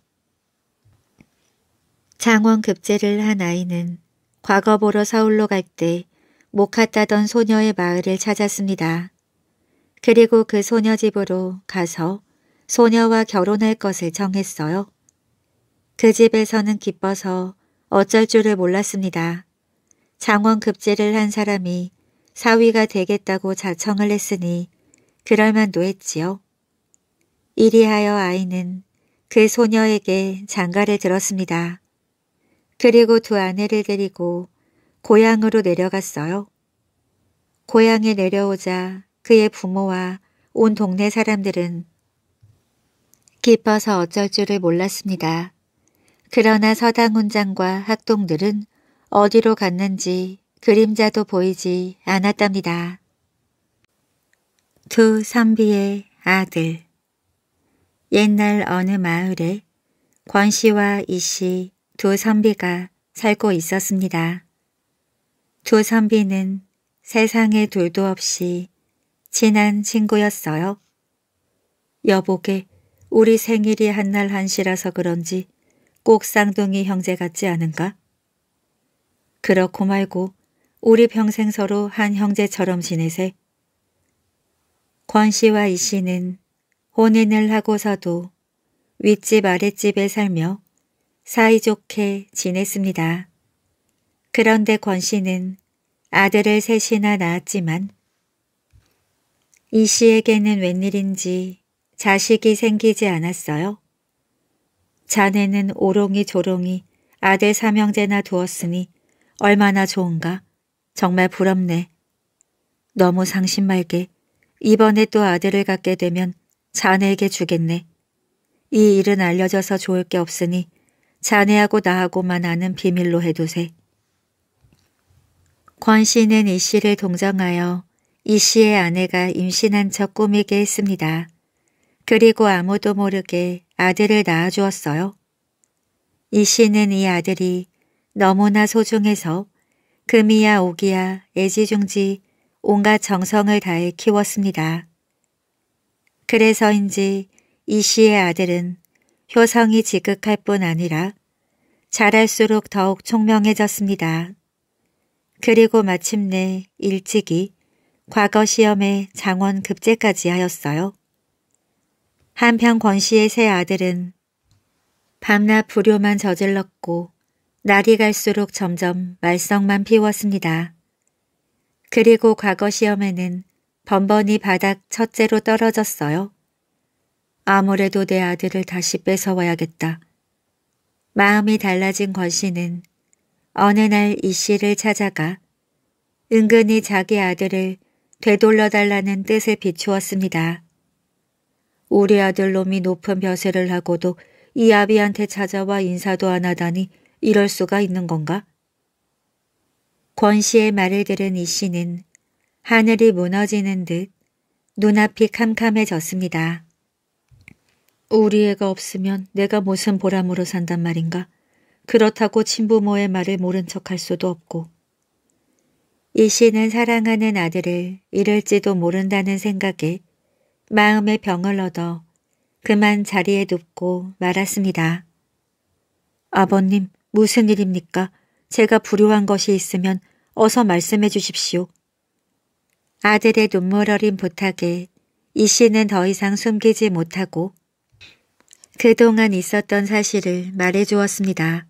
Speaker 1: 장원 급제를 한 아이는 과거 보러 서울로 갈 때 못 갔다던 소녀의 마을을 찾았습니다. 그리고 그 소녀 집으로 가서 소녀와 결혼할 것을 정했어요. 그 집에서는 기뻐서 어쩔 줄을 몰랐습니다. 장원 급제를 한 사람이 사위가 되겠다고 자청을 했으니 그럴 만도 했지요. 이리하여 아이는 그 소녀에게 장가를 들었습니다. 그리고 두 아내를 데리고 고향으로 내려갔어요. 고향에 내려오자 그의 부모와 온 동네 사람들은 기뻐서 어쩔 줄을 몰랐습니다. 그러나 서당훈장과 학동들은 어디로 갔는지 그림자도 보이지 않았답니다. 두 선비의 아들 옛날 어느 마을에 권씨와 이씨 두선비가 살고 있었습니다. 두선비는 세상에 둘도 없이 친한 친구였어요. 여보게 우리 생일이 한날 한시라서 그런지 꼭 쌍둥이 형제 같지 않은가? 그렇고 말고 우리 평생 서로 한 형제처럼 지내세. 권 씨와 이 씨는 혼인을 하고서도 윗집 아랫집에 살며 사이좋게 지냈습니다. 그런데 권 씨는 아들을 셋이나 낳았지만 이 씨에게는 웬일인지 자식이 생기지 않았어요. 자네는 오롱이 조롱이 아들 삼형제나 두었으니 얼마나 좋은가. 정말 부럽네. 너무 상심 말게. 이번에 또 아들을 갖게 되면 자네에게 주겠네. 이 일은 알려져서 좋을 게 없으니 자네하고 나하고만 아는 비밀로 해두세. 권 씨는 이 씨를 동정하여 이 씨의 아내가 임신한 척 꾸미게 했습니다. 그리고 아무도 모르게 아들을 낳아주었어요. 이 씨는 이 아들이 너무나 소중해서 금이야 오기야 애지중지 온갖 정성을 다해 키웠습니다. 그래서인지 이 씨의 아들은 효성이 지극할 뿐 아니라 잘할수록 더욱 총명해졌습니다. 그리고 마침내 일찍이 과거 시험에 장원 급제까지 하였어요. 한편 권 씨의 세 아들은 밤낮 불효만 저질렀고 날이 갈수록 점점 말썽만 피웠습니다. 그리고 과거 시험에는 번번이 바닥 첫째로 떨어졌어요. 아무래도 내 아들을 다시 뺏어와야겠다. 마음이 달라진 권씨는 어느 날 이 씨를 찾아가 은근히 자기 아들을 되돌려달라는 뜻에 비추었습니다. 우리 아들 놈이 높은 벼슬을 하고도 이 아비한테 찾아와 인사도 안 하다니 이럴 수가 있는 건가? 권 씨의 말을 들은 이 씨는 하늘이 무너지는 듯 눈앞이 캄캄해졌습니다. 우리 애가 없으면 내가 무슨 보람으로 산단 말인가. 그렇다고 친부모의 말을 모른 척할 수도 없고. 이 씨는 사랑하는 아들을 잃을지도 모른다는 생각에 마음의 병을 얻어 그만 자리에 눕고 말았습니다. 아버님, 무슨 일입니까? 제가 불효한 것이 있으면 어서 말씀해 주십시오. 아들의 눈물 어린 부탁에 이 씨는 더 이상 숨기지 못하고 그동안 있었던 사실을 말해주었습니다.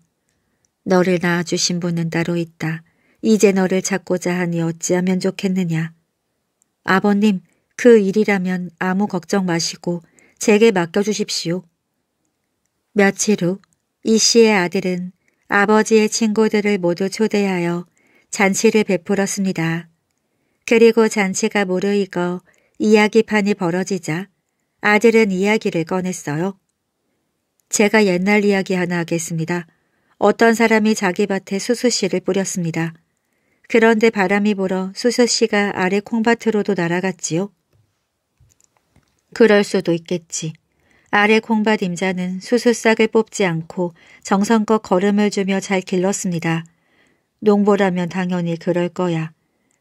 Speaker 1: 너를 낳아주신 분은 따로 있다. 이제 너를 찾고자 하니 어찌하면 좋겠느냐. 아버님, 그 일이라면 아무 걱정 마시고 제게 맡겨주십시오. 며칠 후이 씨의 아들은 아버지의 친구들을 모두 초대하여 잔치를 베풀었습니다. 그리고 잔치가 무르익어 이야기판이 벌어지자 아들은 이야기를 꺼냈어요. 제가 옛날 이야기 하나 하겠습니다. 어떤 사람이 자기 밭에 수수씨를 뿌렸습니다. 그런데 바람이 불어 수수씨가 아래 콩밭으로도 날아갔지요. 그럴 수도 있겠지. 아래 콩밭 임자는 수수싹을 뽑지 않고 정성껏 걸음을 주며 잘 길렀습니다. 농보라면 당연히 그럴 거야.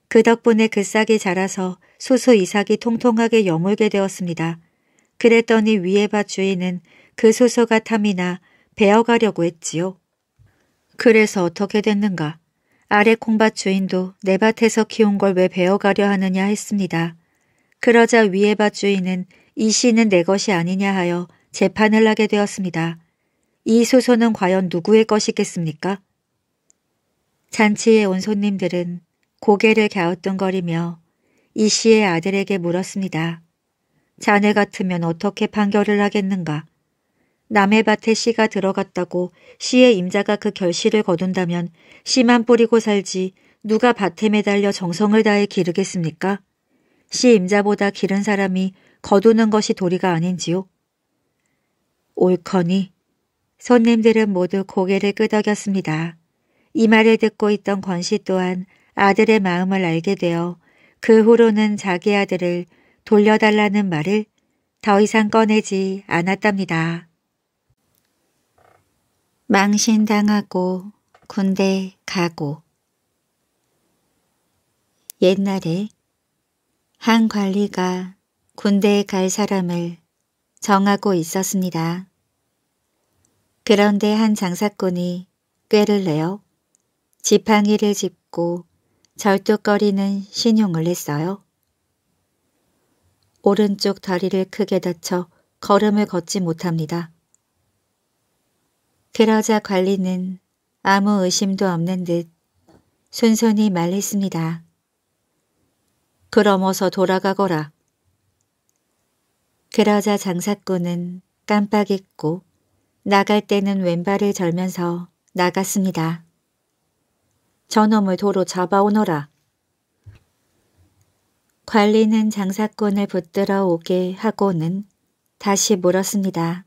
Speaker 1: 그 덕분에 그 싹이 자라서 수수 이삭이 통통하게 여물게 되었습니다. 그랬더니 위에 밭 주인은 그소서가 탐이나 베어가려고 했지요. 그래서 어떻게 됐는가. 아래 콩밭 주인도 내 밭에서 키운 걸 왜 베어가려 하느냐 했습니다. 그러자 위에 밭 주인은 이 씨는 내 것이 아니냐 하여 재판을 하게 되었습니다. 이소서는 과연 누구의 것이겠습니까? 잔치에 온 손님들은 고개를 갸우뚱거리며 이 씨의 아들에게 물었습니다. 자네 같으면 어떻게 판결을 하겠는가? 남의 밭에 씨가 들어갔다고 씨의 임자가 그 결실을 거둔다면 씨만 뿌리고 살지 누가 밭에 매달려 정성을 다해 기르겠습니까? 씨 임자보다 기른 사람이 거두는 것이 도리가 아닌지요? 옳거니 손님들은 모두 고개를 끄덕였습니다. 이 말을 듣고 있던 권씨 또한 아들의 마음을 알게 되어 그 후로는 자기 아들을 돌려달라는 말을 더 이상 꺼내지 않았답니다. 망신당하고 군대 가고 옛날에 한 관리가 군대에 갈 사람을 정하고 있었습니다. 그런데 한 장사꾼이 꾀를 내어 지팡이를 짚고 절뚝거리는 신용을 했어요. 오른쪽 다리를 크게 다쳐 걸음을 걷지 못합니다. 그러자 관리는 아무 의심도 없는 듯순순히 말했습니다. 그럼 어서 돌아가거라. 그러자 장사꾼은 깜빡 잊고 나갈 때는 왼발을 절면서 나갔습니다. 저놈을 도로 잡아오너라. 관리는 장사꾼을 붙들어 오게 하고는 다시 물었습니다.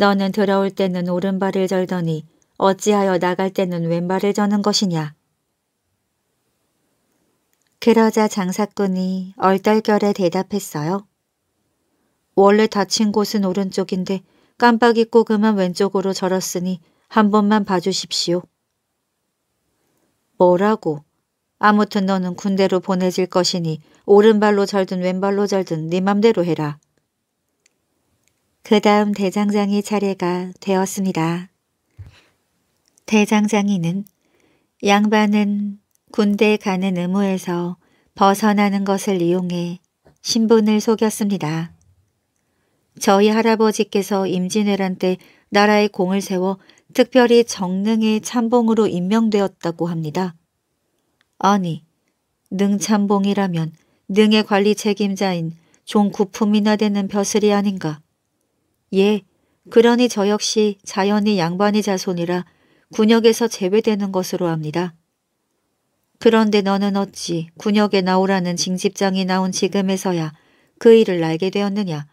Speaker 1: 너는 들어올 때는 오른발을 절더니 어찌하여 나갈 때는 왼발을 저는 것이냐. 그러자 장사꾼이 얼떨결에 대답했어요. 원래 다친 곳은 오른쪽인데 깜빡 잊고 그만 왼쪽으로 절었으니 한 번만 봐주십시오. 뭐라고? 아무튼 너는 군대로 보내질 것이니 오른발로 절든 왼발로 절든 네 맘대로 해라. 그 다음 대장장이 차례가 되었습니다. 대장장이는 양반은 군대에 가는 의무에서 벗어나는 것을 이용해 신분을 속였습니다. 저희 할아버지께서 임진왜란 때 나라의 공을 세워 특별히 정릉의 참봉으로 임명되었다고 합니다. 아니, 능참봉이라면 능의 관리 책임자인 종구품이나 되는 벼슬이 아닌가. 예, 그러니 저 역시 자연이 양반의 자손이라 군역에서 제외되는 것으로 합니다. 그런데 너는 어찌 군역에 나오라는 징집장이 나온 지금에서야 그 일을 알게 되었느냐?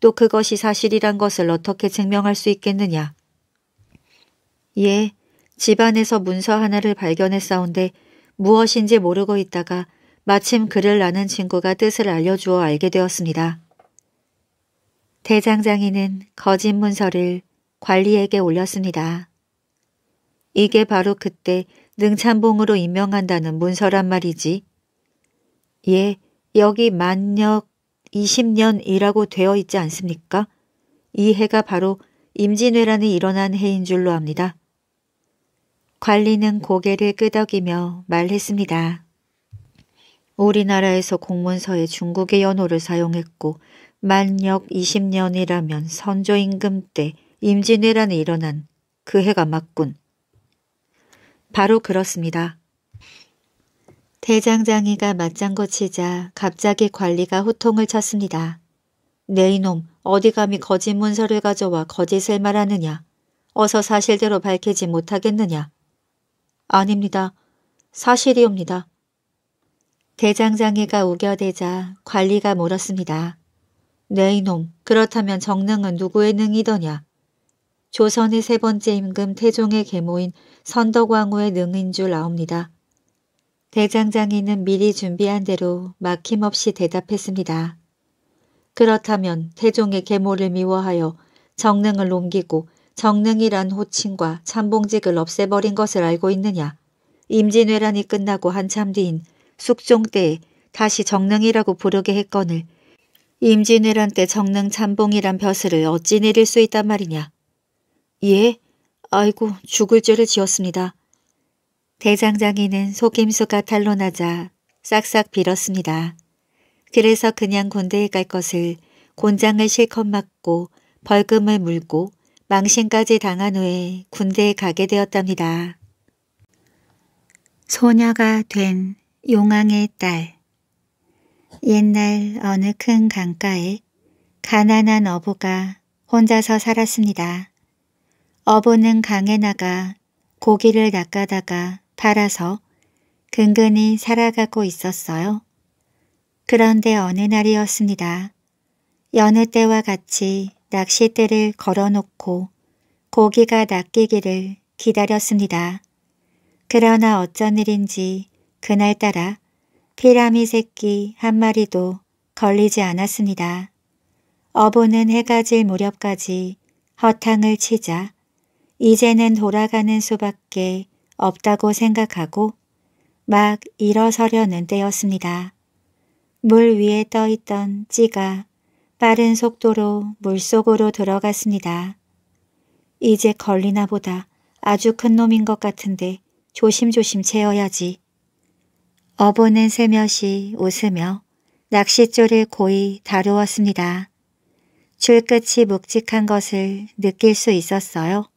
Speaker 1: 또 그것이 사실이란 것을 어떻게 증명할 수 있겠느냐? 예, 집안에서 문서 하나를 발견했사온데 무엇인지 모르고 있다가 마침 그를 아는 친구가 뜻을 알려주어 알게 되었습니다. 대장장이는 거짓 문서를 관리에게 올렸습니다. 이게 바로 그때 능찬봉으로 임명한다는 문서란 말이지. 예, 여기 만력 20년이라고 되어 있지 않습니까? 이 해가 바로 임진왜란이 일어난 해인 줄로 압니다. 관리는 고개를 끄덕이며 말했습니다. 우리나라에서 공문서에 중국의 연호를 사용했고 만력 20년이라면 선조임금 때 임진왜란이 일어난 그 해가 맞군. 바로 그렇습니다. 대장장이가 맞장구 치자 갑자기 관리가 호통을 쳤습니다. 네 이놈 어디 감히 거짓 문서를 가져와 거짓을 말하느냐. 어서 사실대로 밝히지 못하겠느냐. 아닙니다. 사실이옵니다. 대장장이가 우겨대자 관리가 물었습니다. 네 이놈 그렇다면 정릉은 누구의 능이더냐. 조선의 세 번째 임금 태종의 계모인 선덕왕후의 능인 줄 아옵니다. 대장장이는 미리 준비한 대로 막힘없이 대답했습니다. 그렇다면 태종의 계모를 미워하여 정릉을 옮기고 정릉이란 호칭과 참봉직을 없애버린 것을 알고 있느냐. 임진왜란이 끝나고 한참 뒤인 숙종 때에 다시 정릉이라고 부르게 했거늘 임진왜란 때 정릉 잠봉이란 벼슬을 어찌 내릴 수 있단 말이냐. 예, 아이고 죽을 죄를 지었습니다. 대장장이는 속임수가 탄로나자 싹싹 빌었습니다. 그래서 그냥 군대에 갈 것을 곤장을 실컷 맞고 벌금을 물고 망신까지 당한 후에 군대에 가게 되었답니다. 소녀가 된 용왕의 딸 옛날 어느 큰 강가에 가난한 어부가 혼자서 살았습니다. 어부는 강에 나가 고기를 낚아다가 팔아서 근근히 살아가고 있었어요. 그런데 어느 날이었습니다. 여느 때와 같이 낚싯대를 걸어놓고 고기가 낚이기를 기다렸습니다. 그러나 어쩐 일인지 그날따라 피라미 새끼 한 마리도 걸리지 않았습니다. 어부는 해가 질 무렵까지 허탕을 치자 이제는 돌아가는 수밖에 없다고 생각하고 막 일어서려는 때였습니다. 물 위에 떠있던 찌가 빠른 속도로 물속으로 들어갔습니다. 이제 걸리나 보다 아주 큰 놈인 것 같은데 조심조심 채워야지. 어부는 슬며시 웃으며 낚싯줄을 고이 다루었습니다. 줄끝이 묵직한 것을 느낄 수 있었어요.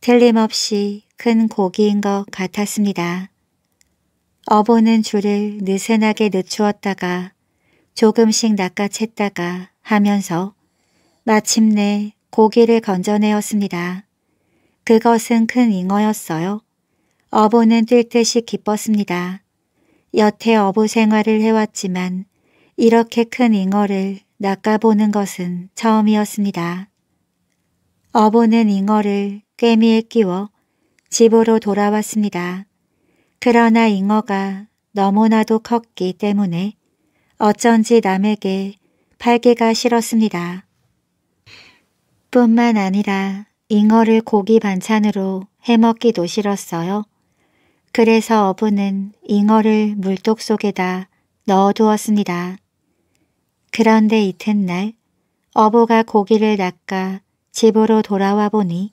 Speaker 1: 틀림없이 큰 고기인 것 같았습니다. 어보는 줄을 느슨하게 늦추었다가 조금씩 낚아챘다가 하면서 마침내 고기를 건져내었습니다. 그것은 큰 잉어였어요. 어보는 뛸 듯이 기뻤습니다. 여태 어부 생활을 해왔지만 이렇게 큰 잉어를 낚아보는 것은 처음이었습니다. 어부는 잉어를 꿰미에 끼워 집으로 돌아왔습니다. 그러나 잉어가 너무나도 컸기 때문에 어쩐지 남에게 팔기가 싫었습니다. 뿐만 아니라 잉어를 고기 반찬으로 해먹기도 싫었어요. 그래서 어부는 잉어를 물독 속에다 넣어두었습니다. 그런데 이튿날 어부가 고기를 낚아 집으로 돌아와 보니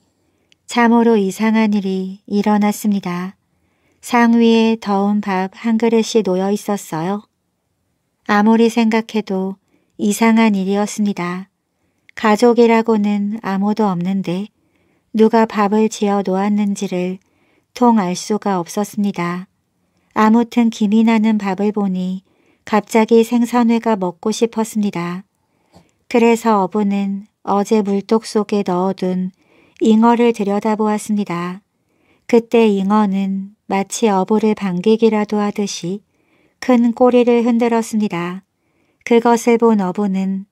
Speaker 1: 참으로 이상한 일이 일어났습니다. 상 위에 더운 밥 한 그릇이 놓여 있었어요. 아무리 생각해도 이상한 일이었습니다. 가족이라고는 아무도 없는데 누가 밥을 지어 놓았는지를 도통 알 수가 없었습니다. 아무튼 김이 나는 밥을 보니 갑자기 생선회가 먹고 싶었습니다. 그래서 어부는 어제 물독 속에 넣어둔 잉어를 들여다보았습니다. 그때 잉어는 마치 어부를 반기기라도 하듯이 큰 꼬리를 흔들었습니다. 그것을 본 어부는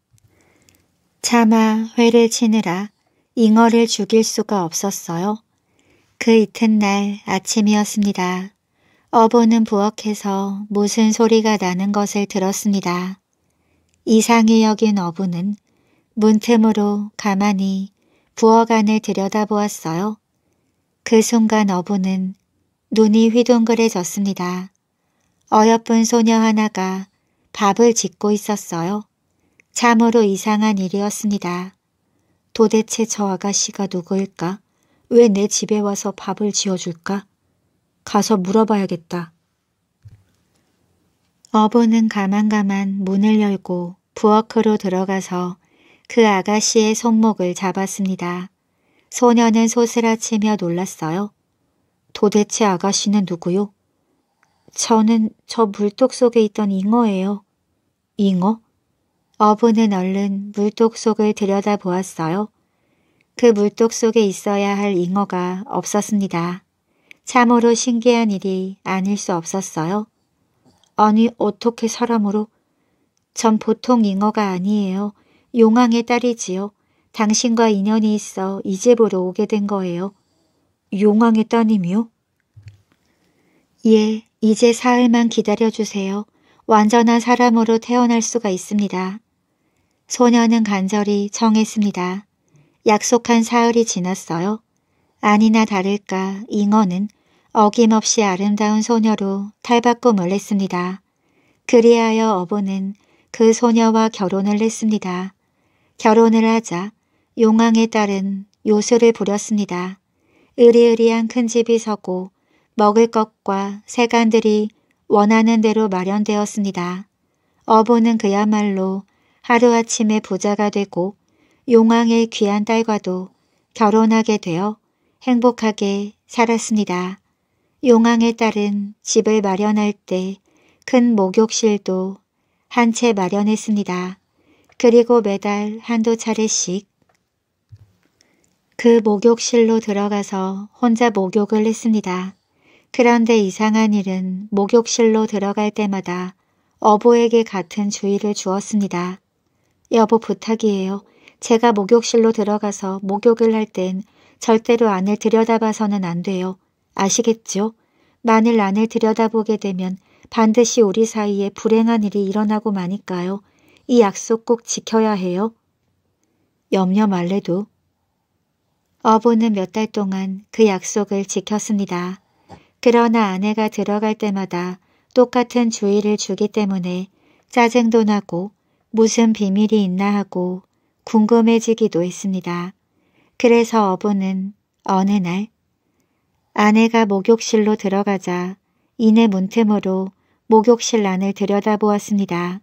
Speaker 1: 차마 회를 치느라 잉어를 죽일 수가 없었어요. 그 이튿날 아침이었습니다. 어부는 부엌에서 무슨 소리가 나는 것을 들었습니다. 이상히 여긴 어부는 문틈으로 가만히 부엌 안을 들여다보았어요. 그 순간 어부는 눈이 휘둥그레졌습니다. 어여쁜 소녀 하나가 밥을 짓고 있었어요. 참으로 이상한 일이었습니다. 도대체 저 아가씨가 누구일까? 왜내 집에 와서 밥을 지어줄까? 가서 물어봐야겠다. 어부는 가만가만 문을 열고 부엌으로 들어가서 그 아가씨의 손목을 잡았습니다. 소녀는 소스라치며 놀랐어요. 도대체 아가씨는 누구요? 저는 저 물독 속에 있던 잉어예요. 잉어? 어부는 얼른 물독 속을 들여다보았어요. 그 물독 속에 있어야 할 잉어가 없었습니다. 참으로 신기한 일이 아닐 수 없었어요. 아니 어떻게 사람으로? 전 보통 잉어가 아니에요. 용왕의 딸이지요. 당신과 인연이 있어 이제 보러 오게 된 거예요. 용왕의 따님이요? 예, 이제 사흘만 기다려주세요. 완전한 사람으로 태어날 수가 있습니다. 소녀는 간절히 청했습니다. 약속한 사흘이 지났어요. 아니나 다를까 잉어는 어김없이 아름다운 소녀로 탈바꿈을 했습니다. 그리하여 어부는 그 소녀와 결혼을 했습니다. 결혼을 하자 용왕의 딸은 요술을 부렸습니다. 으리으리한 큰 집이 서고 먹을 것과 세간들이 원하는 대로 마련되었습니다. 어부는 그야말로 하루아침에 부자가 되고 용왕의 귀한 딸과도 결혼하게 되어 행복하게 살았습니다. 용왕의 딸은 집을 마련할 때 큰 목욕실도 한 채 마련했습니다. 그리고 매달 한두 차례씩 그 목욕실로 들어가서 혼자 목욕을 했습니다. 그런데 이상한 일은 목욕실로 들어갈 때마다 어부에게 같은 주의를 주었습니다. 여보 부탁이에요. 제가 목욕실로 들어가서 목욕을 할 땐 절대로 안을 들여다봐서는 안 돼요. 아시겠죠? 만일 안을 들여다보게 되면 반드시 우리 사이에 불행한 일이 일어나고 마니까요. 이 약속 꼭 지켜야 해요. 염려 말래도 어부는 몇 달 동안 그 약속을 지켰습니다. 그러나 아내가 들어갈 때마다 똑같은 주의를 주기 때문에 짜증도 나고 무슨 비밀이 있나 하고 궁금해지기도 했습니다. 그래서 어부는 어느 날 아내가 목욕실로 들어가자 이내 문틈으로 목욕실 안을 들여다보았습니다.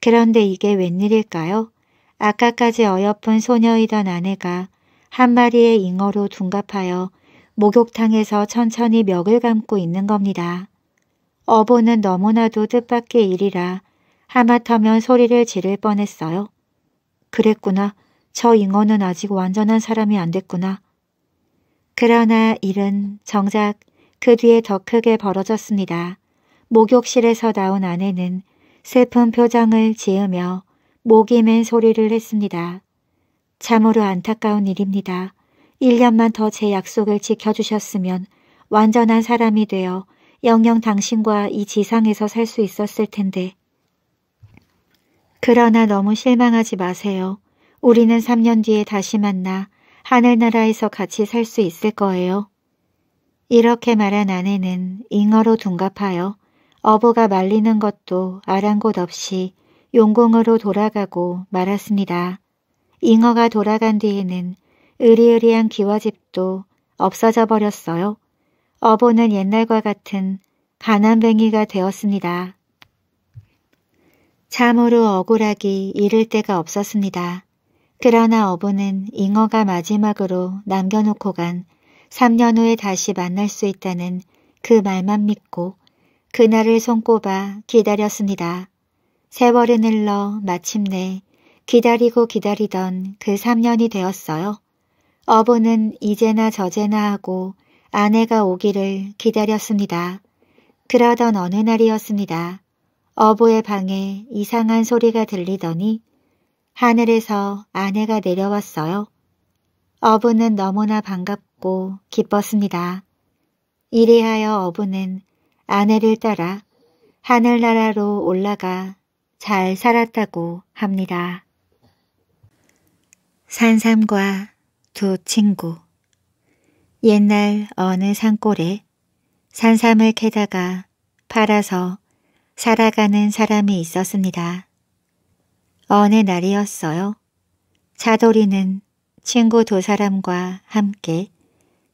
Speaker 1: 그런데 이게 웬일일까요? 아까까지 어여쁜 소녀이던 아내가 한 마리의 잉어로 둔갑하여 목욕탕에서 천천히 멱을 감고 있는 겁니다. 어부는 너무나도 뜻밖의 일이라 하마터면 소리를 지를 뻔했어요. 그랬구나. 저 잉어는 아직 완전한 사람이 안 됐구나. 그러나 일은 정작 그 뒤에 더 크게 벌어졌습니다. 목욕실에서 나온 아내는 슬픈 표정을 지으며 목이 맨 소리를 했습니다. 참으로 안타까운 일입니다. 1년만 더 제 약속을 지켜주셨으면 완전한 사람이 되어 영영 당신과 이 지상에서 살 수 있었을 텐데 그러나 너무 실망하지 마세요. 우리는 3년 뒤에 다시 만나 하늘나라에서 같이 살 수 있을 거예요. 이렇게 말한 아내는 잉어로 둔갑하여 어부가 말리는 것도 아랑곳 없이 용궁으로 돌아가고 말았습니다. 잉어가 돌아간 뒤에는 으리으리한 기와집도 없어져 버렸어요. 어보는 옛날과 같은 가난뱅이가 되었습니다. 참으로 억울하기 이를 데가 없었습니다. 그러나 어부는 잉어가 마지막으로 남겨놓고 간 3년 후에 다시 만날 수 있다는 그 말만 믿고 그날을 손꼽아 기다렸습니다. 세월은 흘러 마침내 기다리고 기다리던 그 3년이 되었어요. 어부는 이제나 저제나 하고 아내가 오기를 기다렸습니다. 그러던 어느 날이었습니다. 어부의 방에 이상한 소리가 들리더니 하늘에서 아내가 내려왔어요. 어부는 너무나 반갑고 기뻤습니다. 이리하여 어부는 아내를 따라 하늘나라로 올라가 잘 살았다고 합니다. 산삼과 두 친구 옛날 어느 산골에 산삼을 캐다가 팔아서 살아가는 사람이 있었습니다. 어느 날이었어요. 차돌이는 친구 두 사람과 함께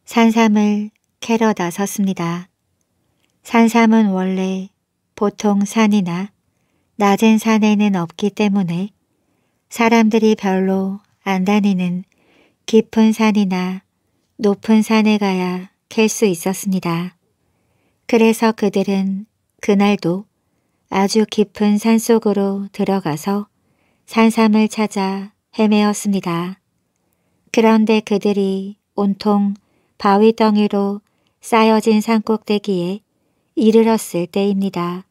Speaker 1: 산삼을 캐러 나섰습니다. 산삼은 원래 보통 산이나 낮은 산에는 없기 때문에 사람들이 별로 안 다니는 깊은 산이나 높은 산에 가야 캘 수 있었습니다. 그래서 그들은 그날도 아주 깊은 산속으로 들어가서 산삼을 찾아 헤매었습니다. 그런데 그들이 온통 바위덩이로 쌓여진 산꼭대기에 이르렀을 때입니다.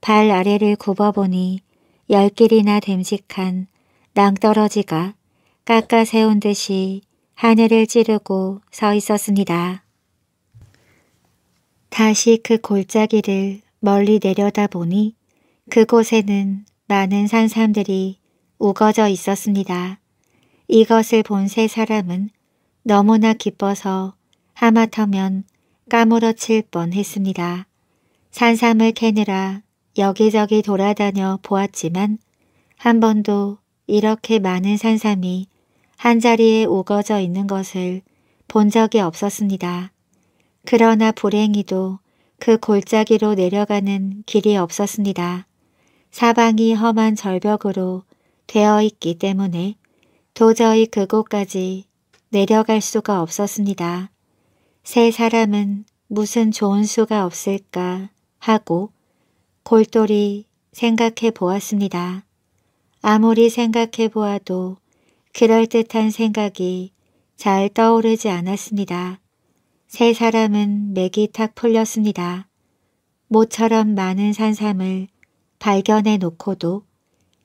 Speaker 1: 발 아래를 굽어보니 열 길이나 됨직한 낭떠러지가 깎아 세운 듯이 하늘을 찌르고 서 있었습니다. 다시 그 골짜기를 멀리 내려다보니 그곳에는 많은 산삼들이 우거져 있었습니다. 이것을 본 세 사람은 너무나 기뻐서 하마터면 까무러칠 뻔했습니다. 산삼을 캐느라 여기저기 돌아다녀 보았지만 한 번도 이렇게 많은 산삼이 한자리에 우거져 있는 것을 본 적이 없었습니다. 그러나 불행히도 그 골짜기로 내려가는 길이 없었습니다. 사방이 험한 절벽으로 되어 있기 때문에 도저히 그곳까지 내려갈 수가 없었습니다. 세 사람은 무슨 좋은 수가 없을까 하고 골똘히 생각해 보았습니다. 아무리 생각해 보아도 그럴듯한 생각이 잘 떠오르지 않았습니다. 세 사람은 맥이 탁 풀렸습니다. 모처럼 많은 산삼을 발견해 놓고도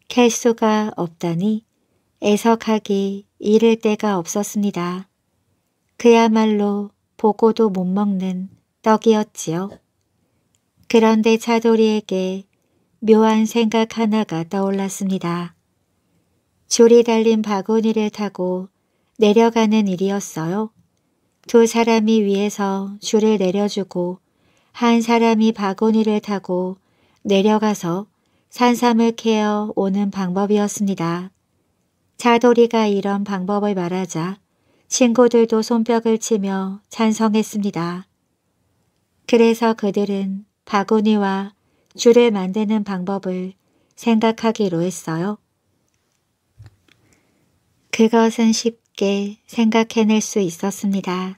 Speaker 1: 캘 수가 없다니 애석하기 이를 데가 없었습니다. 그야말로 보고도 못 먹는 떡이었지요. 그런데 차돌이에게 묘한 생각 하나가 떠올랐습니다. 줄이 달린 바구니를 타고 내려가는 일이었어요. 두 사람이 위에서 줄을 내려주고 한 사람이 바구니를 타고 내려가서 산삼을 캐어 오는 방법이었습니다. 자돌이가 이런 방법을 말하자 친구들도 손뼉을 치며 찬성했습니다. 그래서 그들은 바구니와 줄을 만드는 방법을 생각하기로 했어요. 그것은 쉽고 깊게 생각해낼 수 있었습니다.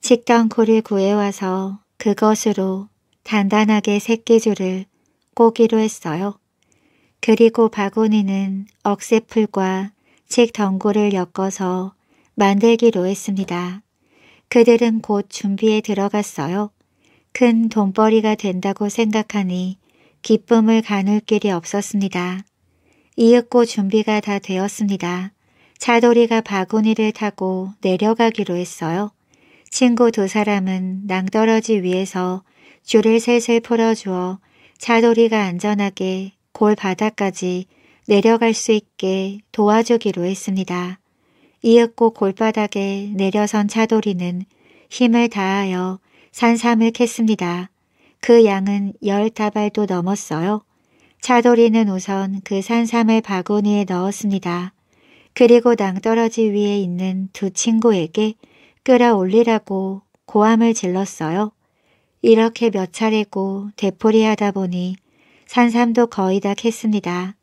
Speaker 1: 식당 굴을 구해와서 그것으로 단단하게 새끼줄을 꼬기로 했어요. 그리고 바구니는 억새풀과 책덩굴을 엮어서 만들기로 했습니다. 그들은 곧 준비에 들어갔어요. 큰 돈벌이가 된다고 생각하니 기쁨을 가눌 길이 없었습니다. 이윽고 준비가 다 되었습니다. 차돌이가 바구니를 타고 내려가기로 했어요. 친구 두 사람은 낭떠러지 위에서 줄을 슬슬 풀어주어 차돌이가 안전하게 골 바닥까지 내려갈 수 있게 도와주기로 했습니다. 이윽고 골바닥에 내려선 차돌이는 힘을 다하여 산삼을 캤습니다. 그 양은 열 다발도 넘었어요. 차돌이는 우선 그 산삼을 바구니에 넣었습니다. 그리고 낭떠러지 위에 있는 두 친구에게 끌어올리라고 고함을 질렀어요. 이렇게 몇 차례고 되풀이하다 보니 산삼도 거의 다 캤습니다.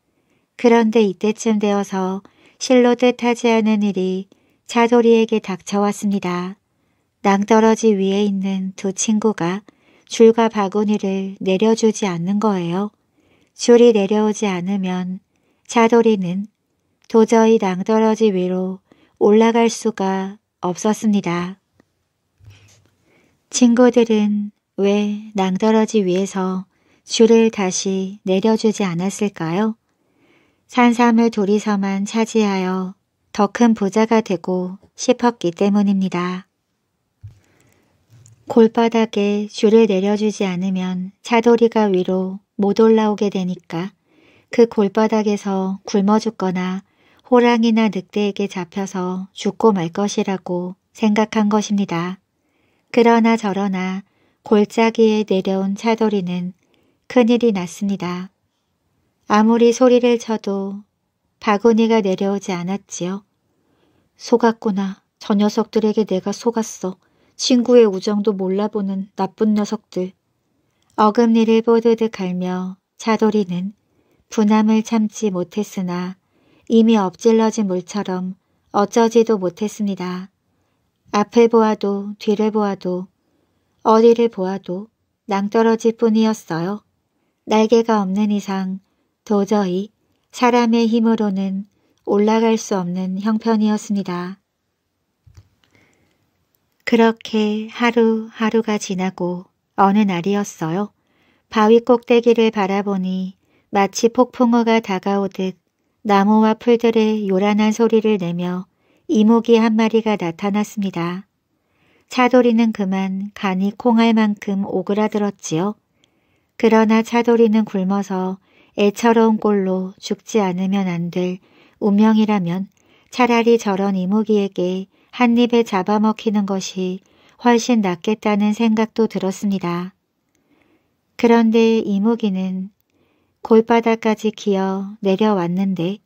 Speaker 1: 그런데 이때쯤 되어서 실로 뜻하지 않은 일이 차돌이에게 닥쳐왔습니다. 낭떠러지 위에 있는 두 친구가 줄과 바구니를 내려주지 않는 거예요. 줄이 내려오지 않으면 차돌이는 도저히 낭떠러지 위로 올라갈 수가 없었습니다. 친구들은 왜 낭떠러지 위에서 줄을 다시 내려주지 않았을까요? 산삼을 둘이서만 차지하여 더 큰 부자가 되고 싶었기 때문입니다. 골바닥에 줄을 내려주지 않으면 차돌이가 위로 못 올라오게 되니까 그 골바닥에서 굶어 죽거나 호랑이나 늑대에게 잡혀서 죽고 말 것이라고 생각한 것입니다. 그러나 저러나 골짜기에 내려온 차돌이는 큰일이 났습니다. 아무리 소리를 쳐도 바구니가 내려오지 않았지요. 속았구나. 저 녀석들에게 내가 속았어. 친구의 우정도 몰라보는 나쁜 녀석들. 어금니를 보드득 갈며 차돌이는 분함을 참지 못했으나 이미 엎질러진 물처럼 어쩌지도 못했습니다. 앞을 보아도 뒤를 보아도 어디를 보아도 낭떠러지 뿐이었어요. 날개가 없는 이상 도저히 사람의 힘으로는 올라갈 수 없는 형편이었습니다. 그렇게 하루하루가 지나고 어느 날이었어요. 바위 꼭대기를 바라보니 마치 폭풍우가 다가오듯 나무와 풀들의 요란한 소리를 내며 이목이한 마리가 나타났습니다. 차돌이는 그만 간이 콩할 만큼 오그라들었지요. 그러나 차돌이는 굶어서 애처로운 꼴로 죽지 않으면 안 될 운명이라면 차라리 저런 이모기에게 한 입에 잡아먹히는 것이 훨씬 낫겠다는 생각도 들었습니다. 그런데 이모기는 골바닥까지 기어 내려왔는데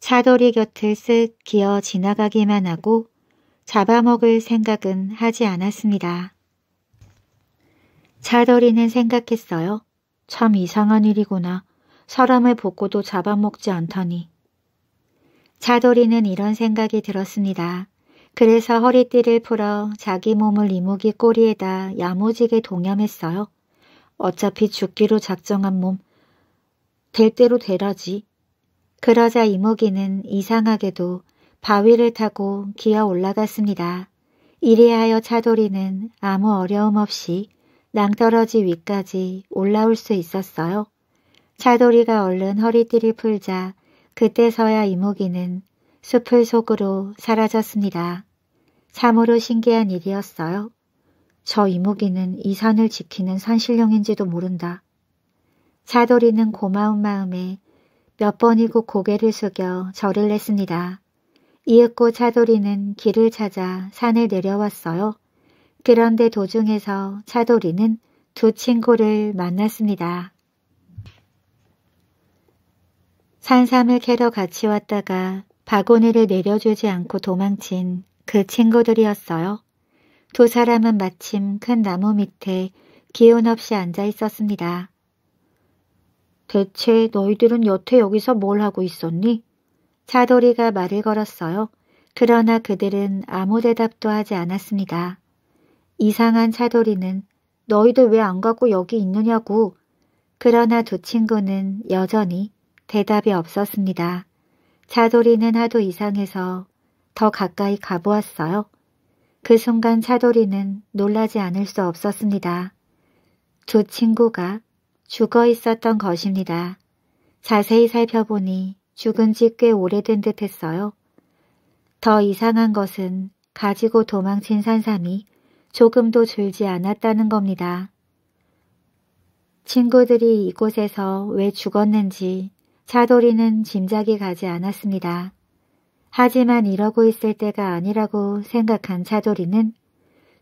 Speaker 1: 차돌이 곁을 쓱 기어 지나가기만 하고 잡아먹을 생각은 하지 않았습니다. 차돌이는 생각했어요. 참 이상한 일이구나. 사람을 보고도 잡아먹지 않다니. 차돌이는 이런 생각이 들었습니다. 그래서 허리띠를 풀어 자기 몸을 이모기 꼬리에다 야무지게 동염했어요. 어차피 죽기로 작정한 몸될 대로 되라지. 그러자 이모기는 이상하게도 바위를 타고 기어 올라갔습니다. 이래하여 차돌이는 아무 어려움 없이 낭떠러지 위까지 올라올 수 있었어요. 차돌이가 얼른 허리띠를 풀자 그때서야 이모기는 숲을 속으로 사라졌습니다. 참으로 신기한 일이었어요. 저 이모기는 이 산을 지키는 산신령인지도 모른다. 차돌이는 고마운 마음에 몇 번이고 고개를 숙여 절을 했습니다. 이윽고 차돌이는 길을 찾아 산을 내려왔어요. 그런데 도중에서 차돌이는 두 친구를 만났습니다. 산삼을 캐러 같이 왔다가 바구니를 내려주지 않고 도망친 그 친구들이었어요. 두 사람은 마침 큰 나무 밑에 기운 없이 앉아 있었습니다. 대체 너희들은 여태 여기서 뭘 하고 있었니? 차돌이가 말을 걸었어요. 그러나 그들은 아무 대답도 하지 않았습니다. 이상한 차돌이는 너희들 왜 안 가고 여기 있느냐고. 그러나 두 친구는 여전히 대답이 없었습니다. 차돌이는 하도 이상해서 더 가까이 가보았어요. 그 순간 차돌이는 놀라지 않을 수 없었습니다. 두 친구가 죽어 있었던 것입니다. 자세히 살펴보니 죽은 지 꽤 오래된 듯 했어요. 더 이상한 것은 가지고 도망친 산삼이 조금도 줄지 않았다는 겁니다. 친구들이 이곳에서 왜 죽었는지 차돌이는 짐작이 가지 않았습니다. 하지만 이러고 있을 때가 아니라고 생각한 차돌이는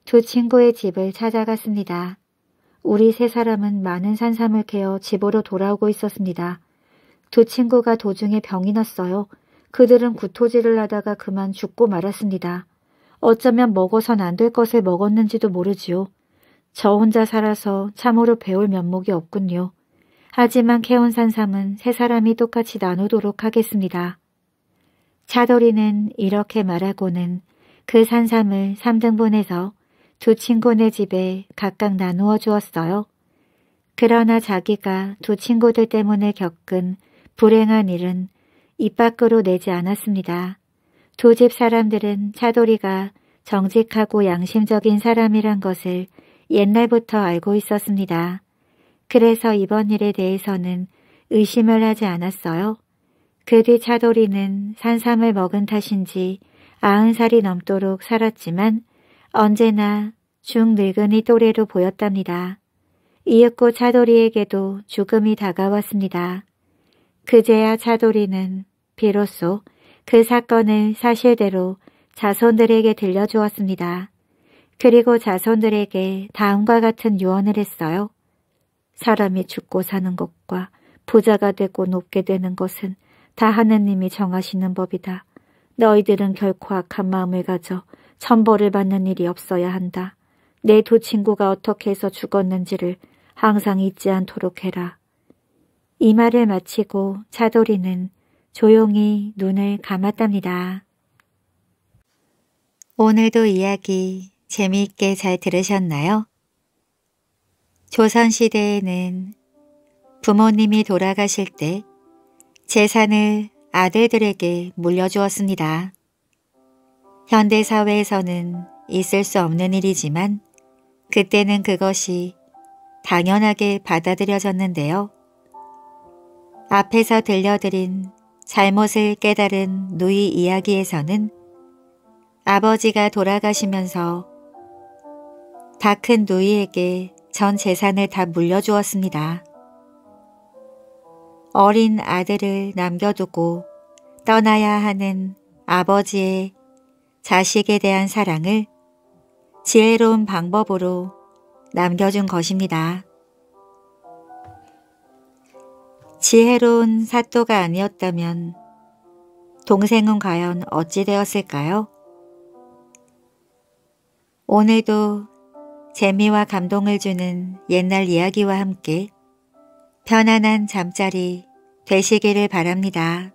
Speaker 1: 두 친구의 집을 찾아갔습니다. 우리 세 사람은 많은 산삼을 캐어 집으로 돌아오고 있었습니다. 두 친구가 도중에 병이 났어요. 그들은 구토질을 하다가 그만 죽고 말았습니다. 어쩌면 먹어선 안 될 것을 먹었는지도 모르지요. 저 혼자 살아서 참으로 배울 면목이 없군요. 하지만 캐온 산삼은 세 사람이 똑같이 나누도록 하겠습니다. 차돌이는 이렇게 말하고는 그 산삼을 3등분해서 두 친구네 집에 각각 나누어 주었어요. 그러나 자기가 두 친구들 때문에 겪은 불행한 일은 입 밖으로 내지 않았습니다. 두 집 사람들은 차돌이가 정직하고 양심적인 사람이란 것을 옛날부터 알고 있었습니다. 그래서 이번 일에 대해서는 의심을 하지 않았어요. 그 뒤 차돌이는 산삼을 먹은 탓인지 아흔 살이 넘도록 살았지만 언제나 중늙은이 또래로 보였답니다. 이윽고 차돌이에게도 죽음이 다가왔습니다. 그제야 차돌이는 비로소 그 사건을 사실대로 자손들에게 들려주었습니다. 그리고 자손들에게 다음과 같은 유언을 했어요. 사람이 죽고 사는 것과 부자가 되고 높게 되는 것은 다 하느님이 정하시는 법이다. 너희들은 결코 악한 마음을 가져 천벌을 받는 일이 없어야 한다. 내 두 친구가 어떻게 해서 죽었는지를 항상 잊지 않도록 해라. 이 말을 마치고 차돌이는 조용히 눈을 감았답니다. 오늘도 이야기 재미있게 잘 들으셨나요? 조선시대에는 부모님이 돌아가실 때 재산을 아들들에게 물려주었습니다. 현대사회에서는 있을 수 없는 일이지만 그때는 그것이 당연하게 받아들여졌는데요. 앞에서 들려드린 잘못을 깨달은 누이 이야기에서는 아버지가 돌아가시면서 다 큰 누이에게 전 재산을 다 물려주었습니다. 어린 아들을 남겨두고 떠나야 하는 아버지의 자식에 대한 사랑을 지혜로운 방법으로 남겨준 것입니다. 지혜로운 사또가 아니었다면 동생은 과연 어찌 되었을까요? 오늘도 재미와 감동을 주는 옛날 이야기와 함께 편안한 잠자리 되시기를 바랍니다.